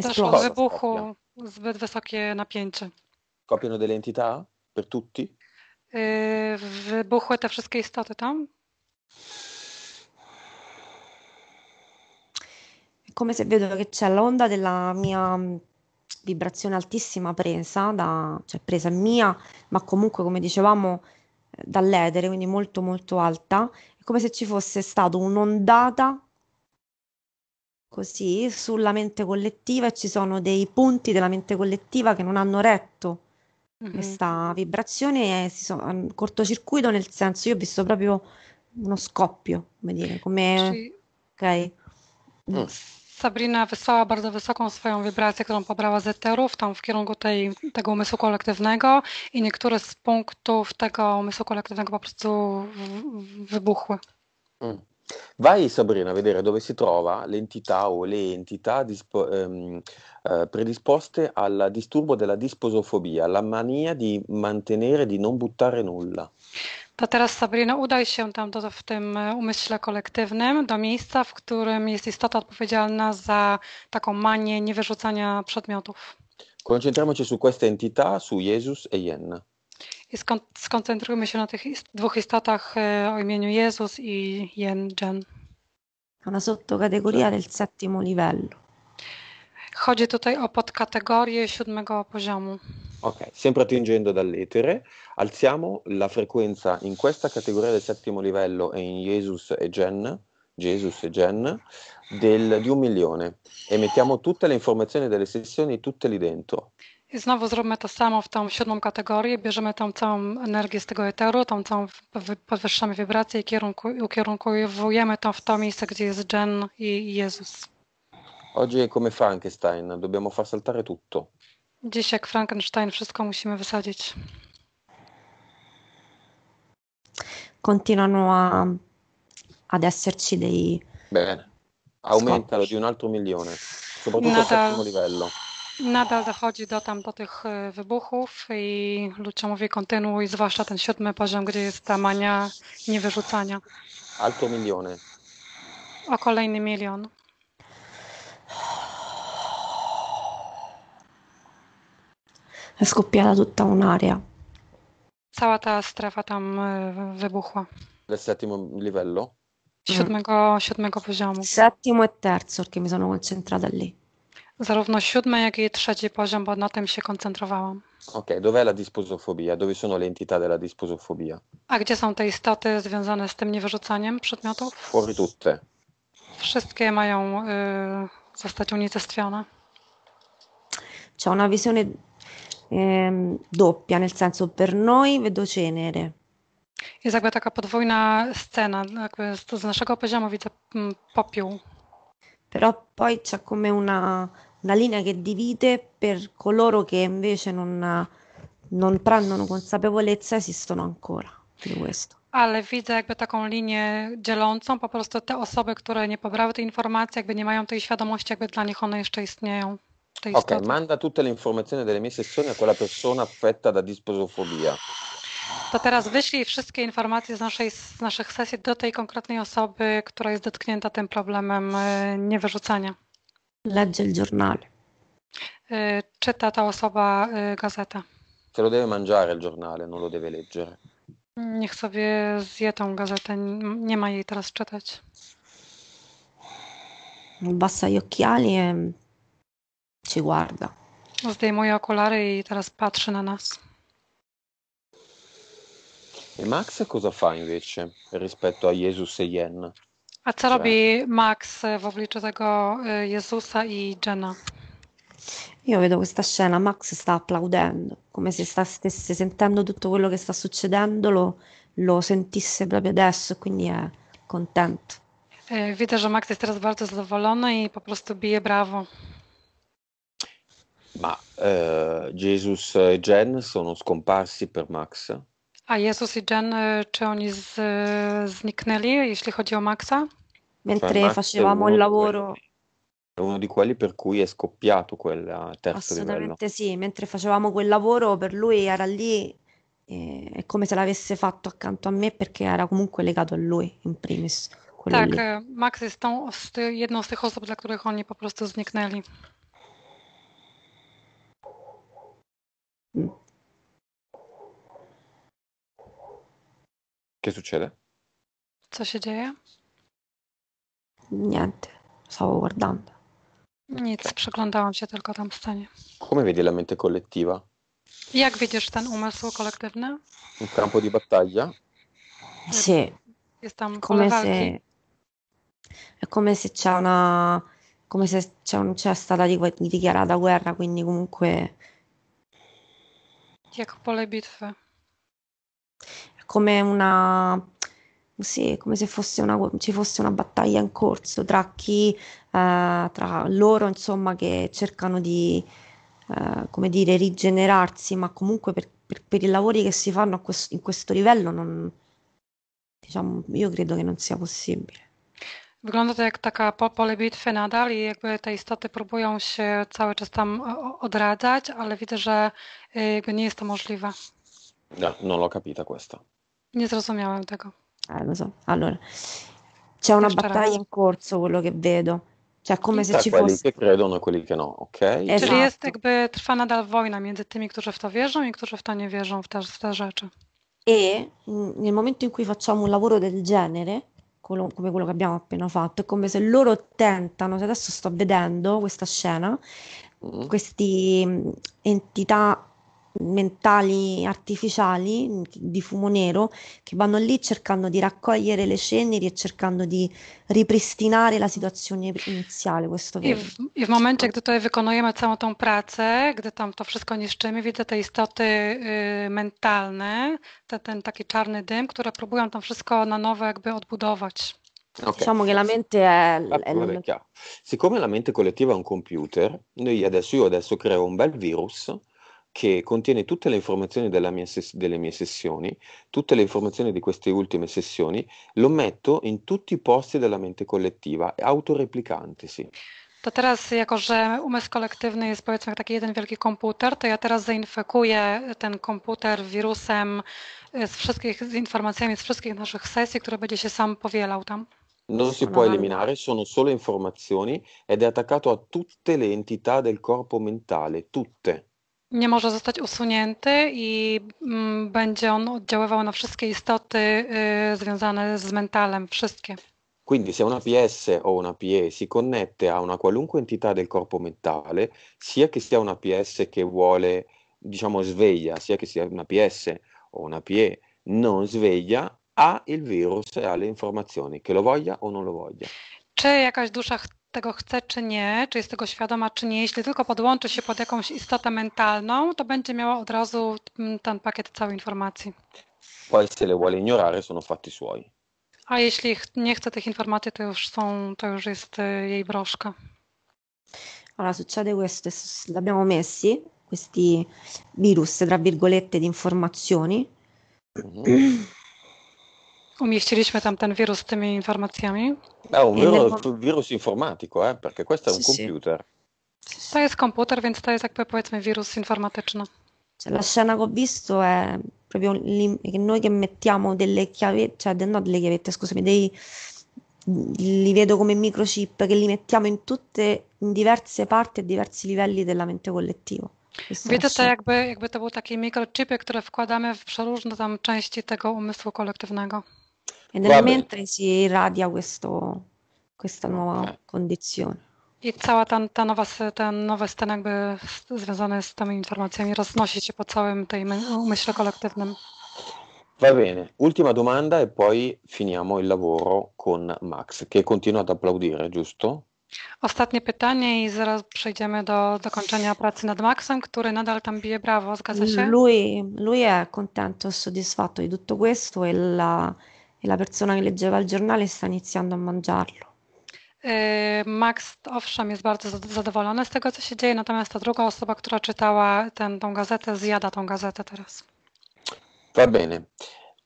Doszło do wybuchu, zbyt wysokie napięcie. Kopiano delle entità? Per tutti? Yy, wybuchły te wszystkie istoty tam? Come se vedo che c'è l'onda della mia vibrazione altissima presa, da, cioè presa mia, ma comunque come dicevamo eh, dall'edere, quindi molto molto alta, è come se ci fosse stata un'ondata così sulla mente collettiva e ci sono dei punti della mente collettiva che non hanno retto mm-hmm. questa vibrazione e si sono cortocircuito nel senso io ho visto proprio uno scoppio, come dire, come sì. ok. Mm Sabrina wysłała bardzo wysoką swoją wibrację, którą pobrała z eterów, tam w kierunku tej, tego umysłu kolektywnego i niektóre z punktów tego umysłu kolektywnego po prostu wybuchły. Mm. Vai Sabrina a vedere dove si trova l'entità o le entità dispo- ehm, eh, predisposte al disturbo della disposofobia, la mania di mantenere, di non buttare nulla. To teraz, Sabrina, udaj się tam do, w tym e, umyśle kolektywnym do miejsca, w którym jest istota odpowiedzialna za taką manię niewyrzucania przedmiotów. Koncentrujmy się su questa entità, su Jezus e Jen. I skoncentrujmy się na tych dwóch istotach e, o imieniu Jezus i Jen, Jen. Una sottocategoria del settimo livello. Chodzi tutaj o podkategorię siódmego poziomu. Ok, sempre attingendo dall'etere, alziamo la frequenza in questa categoria del settimo livello e in Jesus e Gen, Jesus e Gen del, di un milione e mettiamo tutte le informazioni delle sessioni, tutte lì dentro. I znowu zrobimy to samo w tą siódmą kategorię, bierzemy tą całą energię z tego eteru, tą całą podwyższamy wibrację i kierunku, ukierunkowujemy to w to miejsce, gdzie jest Jen i Jezus. Oggi è come Frankenstein, dobbiamo far saltare tutto. Dziś jak Frankenstein wszystko musimy wysadzić. Continuano a, ad esserci dei... Bene, aumentalo di un altro milione, soprattutto Nadal... al settimo livello. Nadal dochodzi do tam do tych e, wybuchów i ludzie mówią kontynuuj, zwłaszcza ten siódmy poziom, gdzie jest ta mania niewyrzucania. Alto milione. O kolejny milion. è scoppiata tutta un'area. Cała ta strefa tam e, wybuchła. Del settimo livello? Siódmego, siódmego poziomu. Settimo e terzo, perché mi sono concentrata lì. Zarówno siódmy, jak i trzeci poziom, bo na tym się koncentrowałam. Ok, dov'è la dispozofobia? Dove sono le entità della dispozofobia? A gdzie są te istoty związane z tym niewyrzucaniem przedmiotów? Fuori tutte. Wszystkie mają y, zostać unicestwione. C'è una visione ehm, doppia, nel senso per noi vedo cenere. Jest jakby taka podwójna scena, jakby z, naszego poziomu widzę m, popiół. Però poi c'è come una, una linea che divide per coloro che invece non, non prendono consapevolezza esistono ancora di questo. Ale widzę jakby taką linię dzielącą po prostu te osoby, które nie pobrały tej informacji, jakby nie mają tej świadomości, jakby dla nich one jeszcze istnieją. Sei ok, stato... manda tutte le informazioni delle mie sessioni a quella persona affetta da disposofobia. To teraz wyślij wszystkie informacje z, naszej, z naszych sesji do tej konkretnej osoby, która jest dotknięta tym problemem e, niewyrzucania. Legge il giornale. E, czyta ta osoba e, gazetę. Se lo deve mangiare il giornale, non lo deve leggere. Niech sobie zje tą gazetę, nie ma jej teraz czytać. Bassa gli occhiali e Ci guarda. Zdejmuje okulary i teraz patrzy na nas. E Max cosa fa invece rispetto a Jesus e Jen? Cioè eh, a co robi Max w obliczu tego Jezusa i Jenna? Io vedo questa scena, Max sta applaudendo, come se sta, stesse sentendo tutto quello che sta succedendo, lo, lo sentisse proprio adesso, quindi è contento. Eh, vedo che Max è teraz molto zadowolony e po prostu bije brawo. Ma eh, Jesus e Jen sono scomparsi per Max. A Jesus e Jen, czy oni z, zniknęli, jeśli chodzi o Maxa? Mentre Max facevamo il lavoro. È uno di quelli per cui è scoppiato quel eh, terzo Assolutamente livello. sì, mentre facevamo quel lavoro per lui era lì, eh, è come se l'avesse fatto accanto a me perché era comunque legato a lui in primis. Tak, lì. Max è tą, z, jedną z tych osób, dla których oni po prostu zniknęli. Mm. Che succede? Cosa się dzieje? Niente, stavo guardando. Nic, przyglądałam się tylko tam scenie. Come vedi la mente collettiva? Jak widzisz ten umysł kolektywny? Un campo di battaglia? Sì, Jest tam pole come walki. È come se c'è una... come se c'è, un- c'è stata dichiarata guerra, quindi comunque Jak pole bitwy. Come una... Sì, come se fosse una, ci fosse una battaglia in corso tra chi, eh, tra loro, insomma, che cercano di, eh, come dire, rigenerarsi, ma comunque per, per, per i lavori che si fanno questo, in questo livello, non, diciamo, io credo che non sia possibile. Wygląda to jak taka pole bitwy nadal i jakby te istoty próbują się cały czas tam odradzać, ale widzę, że y, jakby nie jest to możliwe. No, non l'ho capita questa. Nie zrozumiałem tego. Ah, lo no so. Allora, c'è una Jeszcze battaglia raz. in corso, quello che vedo. Cioè, come se tak, ci quelli fosse... che credono quelli che no, ok? Esatto. Czyli jest jakby, trwa nadal wojna między tymi, którzy w to wierzą i którzy w to nie wierzą, w te, w te rzeczy. E nel momento in cui facciamo un lavoro del genere, come quello che abbiamo appena fatto, è come se loro tentano, se adesso sto vedendo questa scena, queste mm, entità mentali artificiali di fumo nero che vanno lì cercando di raccogliere le ceneri e cercando di ripristinare la situazione iniziale. Questo I, w, I w momencie, gdy tutaj wykonujemy całą tą pracę, gdy tam to wszystko niszczymy, widzę te istoty y, mentalne, te, ten taki czarny dym, które próbują tam wszystko na nowo jakby odbudować. Okay. Diciamo che la mente è, ah, è Siccome la mente collettiva è un computer, noi adesso, io adesso creo un bel virus che contiene tutte le informazioni mia ses- delle mie sessioni, tutte le informazioni di queste ultime sessioni, lo metto in tutti i posti della mente collettiva, autoreplicante, Sì. To teraz, jako że umysł kolektywny jest powiedzmy jak taki jeden wielki komputer, to ja teraz zainfekuję ten komputer wirusem z wszystkich z informacjami z wszystkich naszych sesji, które będzie się sam powielał tam. Non si può eliminare, sono solo informazioni ed è attaccato a tutte le entità del corpo mentale, tutte. nie może zostać usunięty i mm, będzie on oddziaływał na wszystkie istoty y, związane z mentalem, wszystkie. Quindi se una PS o una PE si connette a una qualunque entità del corpo mentale, sia che sia una PS che vuole, diciamo, sveglia, sia che sia una PS o una PE non sveglia, ha il virus e ha le informazioni, che lo voglia o non lo voglia. Czy jakaś dusza tego chce czy nie, czy jest tego świadoma czy nie, jeśli tylko podłączy się pod jakąś istotę mentalną, to będzie miała od razu mm, ten pakiet całej informacji. Poi se le vuole ignorare sono fatti suoi. A jeśli nie chce tych informacji, to już są, to już jest y, jej broszka. Allora succede questo, l'abbiamo messi questi virus tra virgolette di informazioni. Mm -hmm umieściliśmy tam ten wirus z tymi informacjami. No, un wirus, nel... wirus informatico, eh, perché questo è un computer. To jest komputer, więc to jest jakby powiedzmy wirus informatyczny. Cioè, la scena che ho visto è proprio lì, che noi che mettiamo delle chiavette, cioè no, delle chiavette, scusami, dei, li vedo come microchip che li mettiamo in tutte, in diverse parti a e diversi livelli della mente collettiva. Widzę to jakby, jakby to był taki mikrochipy, które wkładamy w przeróżne tam części tego umysłu kolektywnego. E nel Vabbè. mentre si radia questo, questa nuova eh. condizione. I cała ta, ta nowa, ten nowy stan jakby związany z tymi informacjami roznosi się po całym tej umyśle kolektywnym. Va bene, ultima domanda e poi finiamo il lavoro con Max, che continua ad applaudire, giusto? Ostatnie pytanie i zaraz przejdziemy do dokończenia pracy nad Maxem, który nadal tam bije brawo, zgadza się? Lui, lui è contento soddisfatto di tutto questo e la, e la persona che leggeva il giornale sta iniziando a mangiarlo. Ehm, Max, owszem, jest bardzo zadowolony z tego, co się dzieje, natomiast ta druga osoba, która czytała tę gazetę, zjada tą gazetę teraz. Va bene.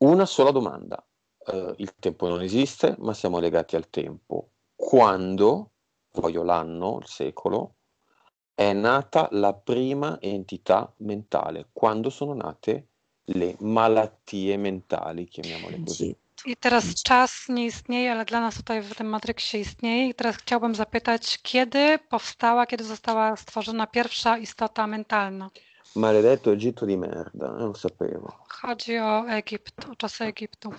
Una sola domanda. Uh, il tempo non esiste, ma siamo legati al tempo. Quando, voglio l'anno, il secolo, è nata la prima entità mentale? Quando sono nate le malattie mentali, chiamiamole così? Sì. i teraz czas nie istnieje, ale dla nas tutaj w tym Matrixie istnieje. I teraz chciałbym zapytać, kiedy powstała, kiedy została stworzona pierwsza istota mentalna? Maledetto Egitto di merda, non sapevo. Chodzi o Egipt, o czasy Egiptu.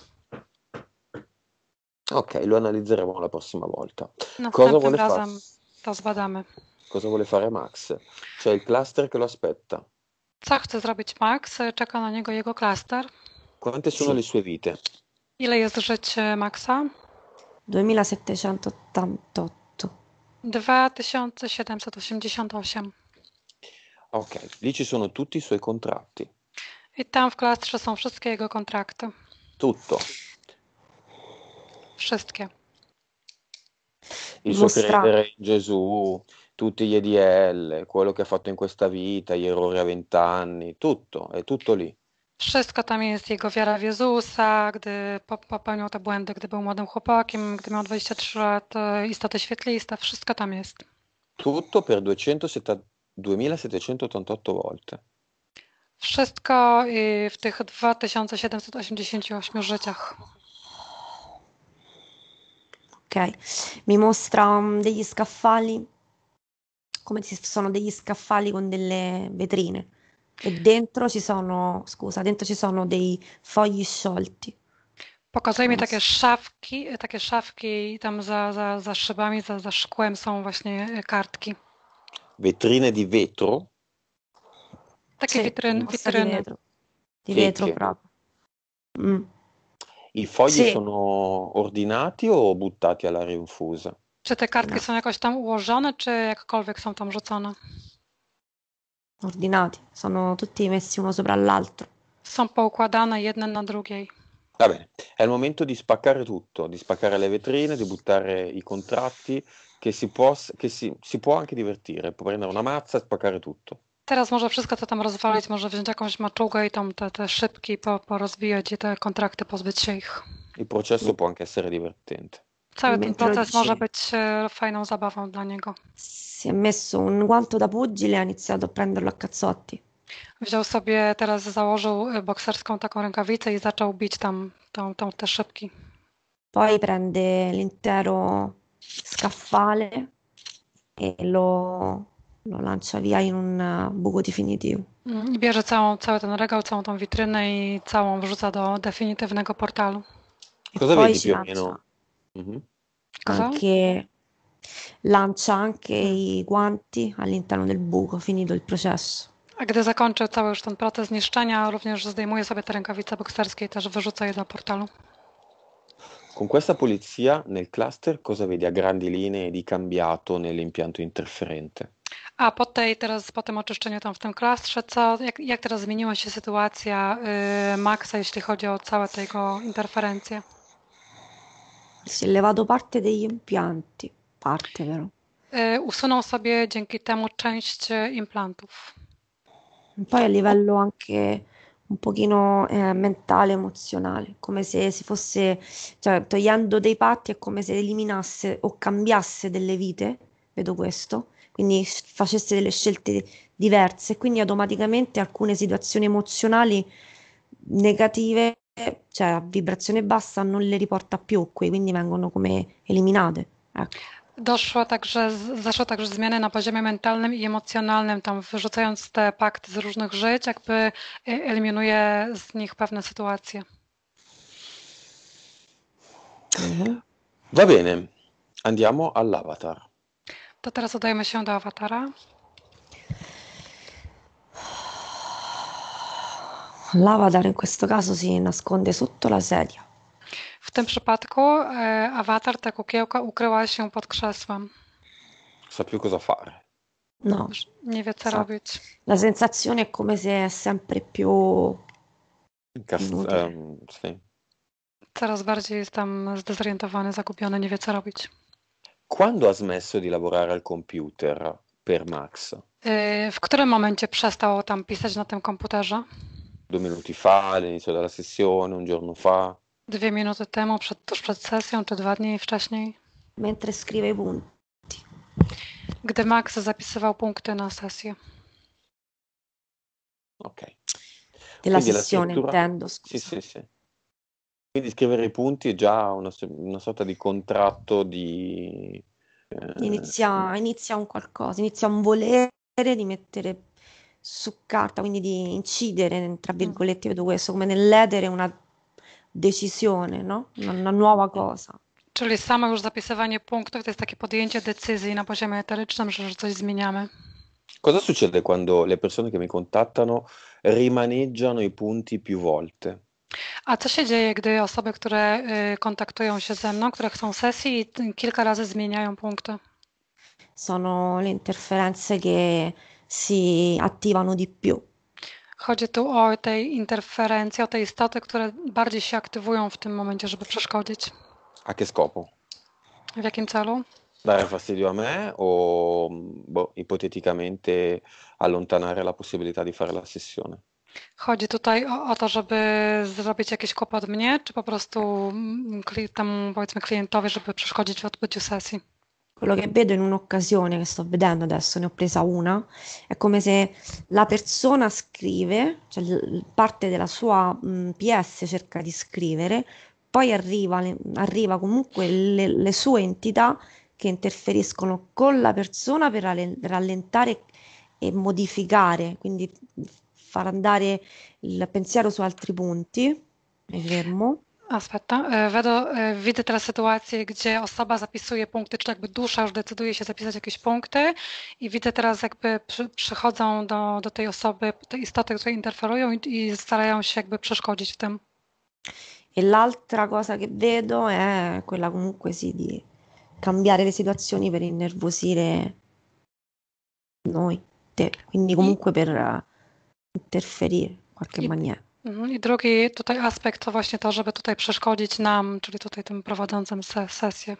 Ok, lo analizzeremo la prossima volta. Cosa vuole fare? To zbadamy. Cosa vuole fare Max? C'è il cluster che lo aspetta. Co chce zrobić Max? Czeka na niego jego cluster. Quante sono le sue vite? Ile jest życie Maxa? 2788. 2788. Ok, lì ci sono tutti i suoi contratti. E tam w klastrze są wszystkie jego kontrakty. Tutto. Wszystkie. Il suo credere in Gesù, tutti gli EDL, quello che ha fatto in questa vita, gli errori a vent'anni, tutto, è tutto lì. Wszystko tam jest, jego wiara w Jezusa, gdy popełniał te błędy, gdy był młodym chłopakiem, gdy miał 23 lat, e, istoty świetliste, wszystko tam jest. Tutto per 2788 volte. Wszystko e, w tych 2788 życiach. Ok, mi mostra degli scaffali, come ci sono degli scaffali con delle vetrine e dentro ci sono, scusa, dentro ci sono dei fogli sciolti. Pokazuje mi e takie szafki, takie szafki i tam za, za, za szybami, za, za szkłem są właśnie e, kartki. Witryny di vetro. Takie sì, witryn, witryny. Di vetro, di vetro proprio. Mm. I fogli sì. sono ordinati o buttati alla rinfusa? Czy te kartki no. są jakoś tam ułożone, czy jakkolwiek są tam rzucone? ordinati, sono tutti messi uno sopra l'altro. Sono po' poukładane jedne na drugiej. Va bene, è il momento di spaccare tutto, di spaccare le vetrine, di buttare i contratti, che si può, che si, si può anche divertire, può prendere una mazza e spaccare tutto. Teraz może wszystko to tam rozwalić, może wziąć jakąś maczugę i tam te, te szybki po, porozwijać i te kontrakty pozbyć się ich. Il processo può anche essere divertente. Cały ten proces może być fajną zabawą dla niego si è messo un guanto da pugile e ha iniziato a prenderlo a cazzotti. Wziął sobie, teraz założył bokserską taką rękawicę i zaczął bić tam, tam, tam te szybki. Poi prende l'intero scaffale e lo, lo lancia via in un uh, buco definitivo. Mm, I bierze całą, cały ten regał, całą tą witrynę i całą wrzuca do definitywnego portalu. Cosa vedi più o meno? Mm-hmm. Anche lancia anche i guanti all'interno del buco, finito il processo. A gdy zakończy cały już ten proces niszczenia, również zdejmuje sobie te rękawice bokserskie i też wyrzuca je do portalu. Con questa pulizia nel cluster cosa vedi a grandi linee di cambiato nell'impianto interferente? A po tej teraz, po tym oczyszczeniu tam w tym klastrze, co, jak, jak teraz zmieniła się sytuacja y, Maxa, jeśli chodzi o całe te interferencje? Si è levato parte degli impianti. partie, wielu. usano sobie dzięki temu część implantów. Poi a livello anche un pochino eh, mentale, emozionale, come se si fosse, cioè togliendo dei patti è come se eliminasse o cambiasse delle vite, vedo questo, quindi facesse delle scelte diverse, quindi automaticamente alcune situazioni emozionali negative, cioè a vibrazione bassa, non le riporta più qui, quindi vengono come eliminate. Ecco. doszło także, zaszło także zmiany na poziomie mentalnym i emocjonalnym, tam wyrzucając te pakty z różnych żyć, jakby e, eliminuje z nich pewne sytuacje. Mhm. Va bene, andiamo all'avatar. To teraz udajemy się do awatara. L'avatar in questo caso si nasconde sotto la sedia. W tym przypadku e, awatar, ta kukiełka ukryła się pod krzesłem. Sapiuco cosa No. Nie wie co robić. La sensazione è come se è sempre più... Cast- Coraz bardziej jestem zdezorientowany, zakupiony, nie wie co robić. Quando ha smesso di lavorare al computer per Max? E, w którym momencie przestał tam pisać na tym komputerze? Due minuti fa, all'inizio della sessione, un giorno fa? Dwie minuty temu, przed, tuż przed sesją, czy dwa dni wcześniej? Mentre scrive i punti. Gdy Max zapisywał punkty na sesję. Ok. Della Quindi sessione, struttura... intendo. Scusa. Sì, sì, sì. Quindi scrivere i punti è già una, una sorta di contratto di... Eh... Inizia, mm. inizia un qualcosa, inizia un volere di mettere su carta, quindi di incidere, tra mm. virgolette, vedo questo, come nell'edere una decisione, no? na, nowa mm. cosa. Czyli samo już zapisywanie punktów to jest takie podjęcie decyzji na poziomie eterycznym, że coś zmieniamy. Cosa succede quando le persone che mi contattano rimaneggiano i punti più volte? A co się dzieje, gdy osoby, które kontaktują się ze mną, które chcą sesji, kilka razy zmieniają punkty? Sono le interferenze che si attivano di più. Chodzi tu o tej interferencję, o te istoty, które bardziej się aktywują w tym momencie, żeby przeszkodzić. A che scopo? W jakim celu? Dare fastidio a me o hipotetycznie ipoteticamente allontanare la possibilità di fare la sessione? Chodzi tutaj o, o, to, żeby zrobić jakiś kłopot mnie, czy po prostu mm, temu powiedzmy klientowi, żeby przeszkodzić w odbyciu sesji? quello che vedo in un'occasione che sto vedendo adesso, ne ho presa una, è come se la persona scrive, cioè parte della sua mh, PS cerca di scrivere, poi arriva, le, arriva comunque le, le, sue entità che interferiscono con la persona per rallentare e modificare, quindi far andare il pensiero su altri punti, mi fermo. Aspetta. E, Wedo, e, widzę teraz sytuację, gdzie osoba zapisuje punkty, czy jakby dusza już decyduje się zapisać jakieś punkty i widzę teraz jakby przychodzą do, do tej osoby, te istoty, które interferują i, i starają się jakby przeszkodzić w tym. E l'altra cosa che vedo è quella comunque sì di cambiare le situazioni per innervosire noi, te, quindi comunque per interferire in qualche maniera. Mhm, I drugi tutaj aspekt to właśnie to, żeby tutaj przeszkodzić nam, czyli tutaj tym prowadzącym se- sesję.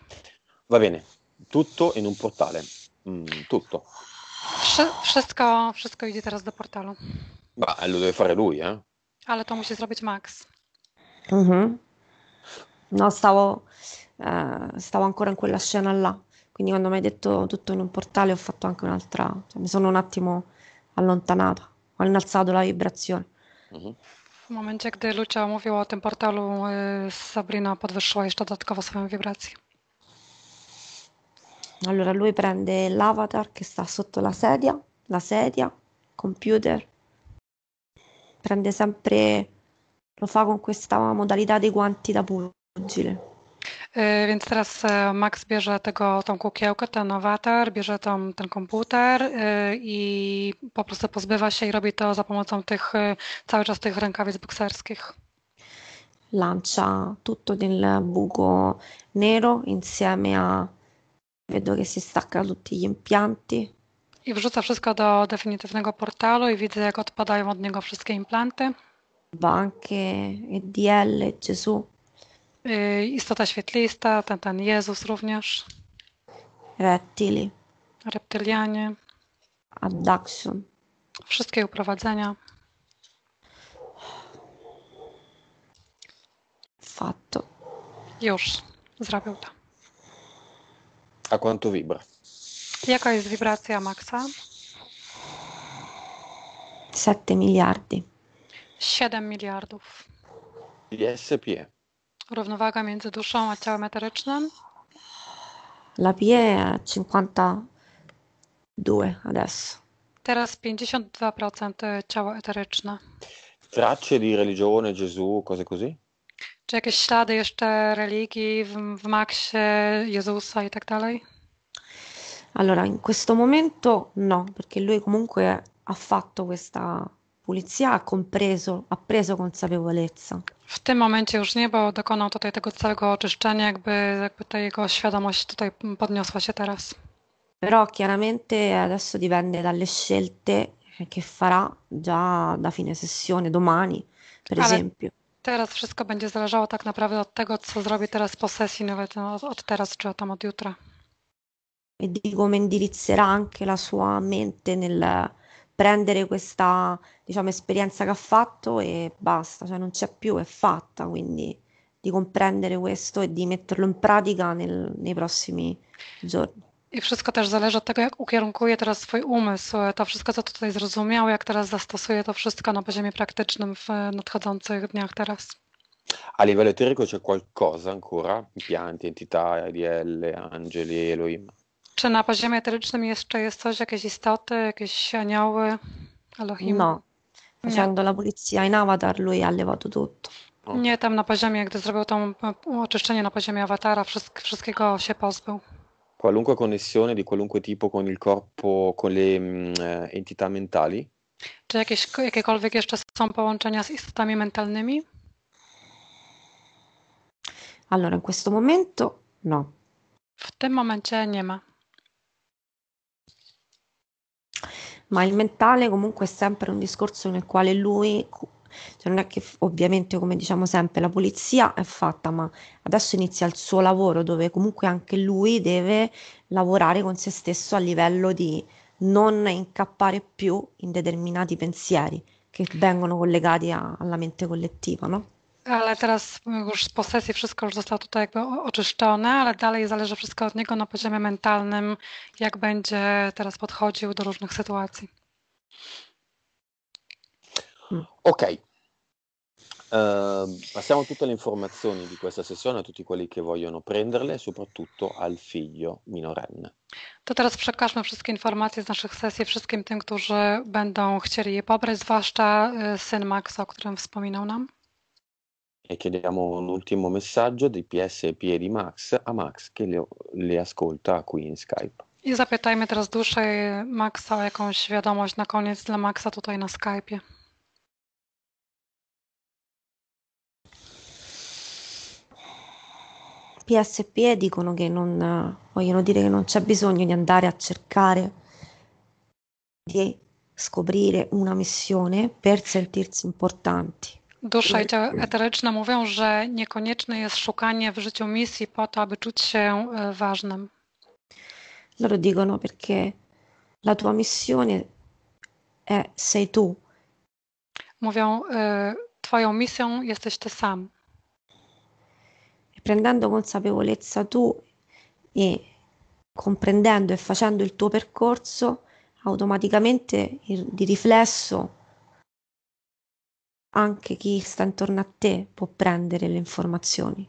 Va bene, tutto in un portale. Mm, tutto. Wszy- wszystko, wszystko idzie teraz do portalu, Ma lo deve fare lui, eh? ale to musi zrobić Max. Mhm. No, stavo, eh, stavo ancora in quella scena là. Quindi quando mi hai detto tutto in un portale ho fatto anche un'altra, cioè, mi sono un attimo allontanata, ho innalzato la vibrazione. Mhm. W momencie, gdy Lucia mówiła o tym portalu, Sabrina podwyższyła jeszcze dodatkowo swoją wibrację. Allora lui prende l'avatar che sta sotto la sedia, la sedia, computer. Prende sempre, lo fa con questa modalità dei guanti da pugile. Y, więc teraz e, Max bierze tego, tą kukiełkę, ten awatar, bierze tą, ten komputer y, i po prostu pozbywa się i robi to za pomocą tych y, cały czas tych rękawic bokserskich. Lancia tutto nel buco nero insieme a vedo che si stacca tutti gli impianti. I wrzuca wszystko do definitywnego portalu i widzę jak odpadają od niego wszystkie implanty. Banche, EDL, Gesù. Y, istota świetlista, ten, ten Jezus również. Reptili. Reptylianie. Addaksum. Wszystkie uprowadzenia. Fatto. Już, zrobił to. A quanto vibra? Jaka jest wibracja maksa? 7 miliardi. 7 miliardów. ISP. Równowaga między duszą a ciałem eterycznym. La pie è 52 adesso. Teraz 52% ciało eteryczne. Tracce di religione, Gesù, cose così? Czy jakieś ślady jeszcze religii w, w Maxie, Jezusa i tak dalej? Allora, in questo momento no, perché lui comunque ha fatto questa pulizia, ha compreso, ha preso consapevolezza. W tym momencie już nie, bo dokonał tutaj tego całego oczyszczenia, jakby, jakby ta jego świadomość tutaj podniosła się teraz. Però chiaramente adesso dipende dalle scelte che farà già da fine sessione, domani per Ale esempio. Teraz wszystko będzie zależało tak naprawdę od tego, co zrobi teraz po sesji, nawet no, od teraz czy tam od jutra. E di come indirizzerà anche la sua mente nel, prendere questa diciamo, esperienza che ha fatto e basta, cioè non c'è più, è fatta, quindi di comprendere questo e di metterlo in pratica nel, nei prossimi giorni. I wszystko też zależy od tego, jak ukierunkuje teraz swój umysł, to wszystko, co tutaj zrozumiał, jak teraz zastosuje to wszystko na poziomie praktycznym w nadchodzących dniach teraz. A livello eterico c'è qualcosa ancora? Pianti, entità, ADL, angeli, Elohim? Czy na poziomie eterycznym jeszcze jest coś, jakieś istoty, jakieś anioły, Elohim? No, facendo la pulizia in Avatar lui ha levato tutto. Nie, tam na poziomie, gdy zrobił to e, oczyszczenie na poziomie awatara, wszystkiego się pozbył. Qualunque connessione di qualunque tipo con il corpo, con le mm, eh, entità mentali? Czy jakieś, jakiekolwiek jeszcze są połączenia z istotami mentalnymi? Allora, in questo momento no. W tym momencie nie ma. ma il mentale comunque è sempre un discorso nel quale lui, cioè non è che ovviamente come diciamo sempre la polizia è fatta, ma adesso inizia il suo lavoro dove comunque anche lui deve lavorare con se stesso a livello di non incappare più in determinati pensieri che vengono collegati a, alla mente collettiva, no? ale teraz już po sesji wszystko już zostało tutaj jakby oczyszczone, ale dalej zależy wszystko od niego na poziomie mentalnym, jak będzie teraz podchodził do różnych sytuacji. Ok. Uh, ehm, passiamo tutte le informazioni di questa sessione a tutti quelli che vogliono prenderle, soprattutto al figlio minorenne. To teraz przekażmy wszystkie informacje z naszych sesji wszystkim tym, którzy będą chcieli je pobrać, zwłaszcza e, syn Max, o którym wspominał nam. E chiediamo un ultimo messaggio di PSP e di Max a Max che le, le ascolta qui in Skype. I zapytajmy teraz dłużej Maxa o jakąś wiadomość na koniec dla Maxa tutaj na Skype'ie. PSP dicono che non vogliono dire che non c'è bisogno di andare a cercare di scoprire una missione per sentirsi importanti. Dusze eteryczne mówią, że niekonieczne jest szukanie w życiu misji po to, aby czuć się e, ważnym. Loro dicono perché la tua missione è sei tu. Mówią, e, twoją misją jesteś ty sam. E prendendo consapevolezza tu e comprendendo e facendo il tuo percorso, automaticamente di riflesso anche chi sta intorno a te può prendere le informazioni.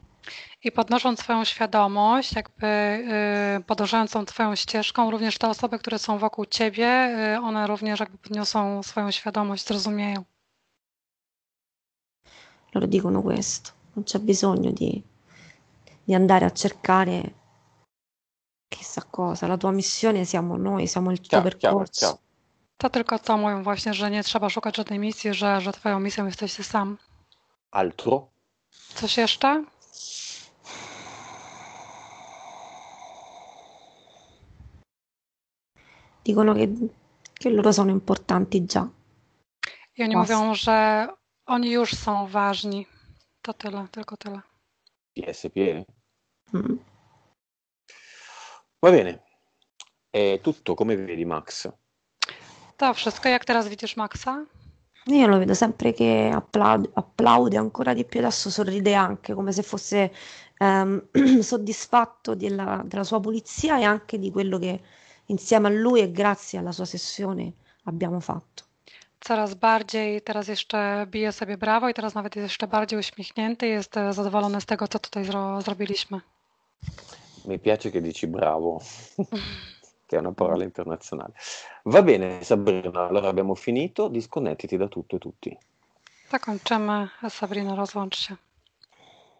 I podnosząc swoją świadomość, jakby y, podążając tą Twoją ścieżką, również te osoby, które są wokół Ciebie, y, one również jakby podniosą swoją świadomość, zrozumieją. Loro dicono questo, non c'è bisogno di, di andare a cercare chissà cosa, la tua missione siamo noi, siamo il tuo chiaro, percorso. Chiaro, chiaro. To tylko to mówią właśnie, że nie trzeba szukać żadnej misji, że, że twoją misją jesteś ty sam. Altro? Coś jeszcze? Dicono che, che loro sono importanti già. I oni Was. mówią, że oni już są ważni. To tyle, tylko tyle. Jest pieni. Mm. Va bene. È tutto come vedi, Max. To wszystko. Jak teraz widzisz Maxa? Io lo vedo sempre che applaude, applaude ancora di più, adesso sorride anche come se fosse ehm, soddisfatto della, della, sua pulizia e anche di quello che insieme a lui e grazie alla sua sessione abbiamo fatto. Coraz bardziej teraz jeszcze bije sobie brawo i teraz nawet jest jeszcze bardziej uśmiechnięty i jest zadowolony z tego, co tutaj zro- zrobiliśmy. Mi piace che dici bravo. che è una parola internazionale. Va bene, Sabrina, allora abbiamo finito. Disconnettiti da tutto e tutti. Zakończymy. Sabrina, rozłącz się.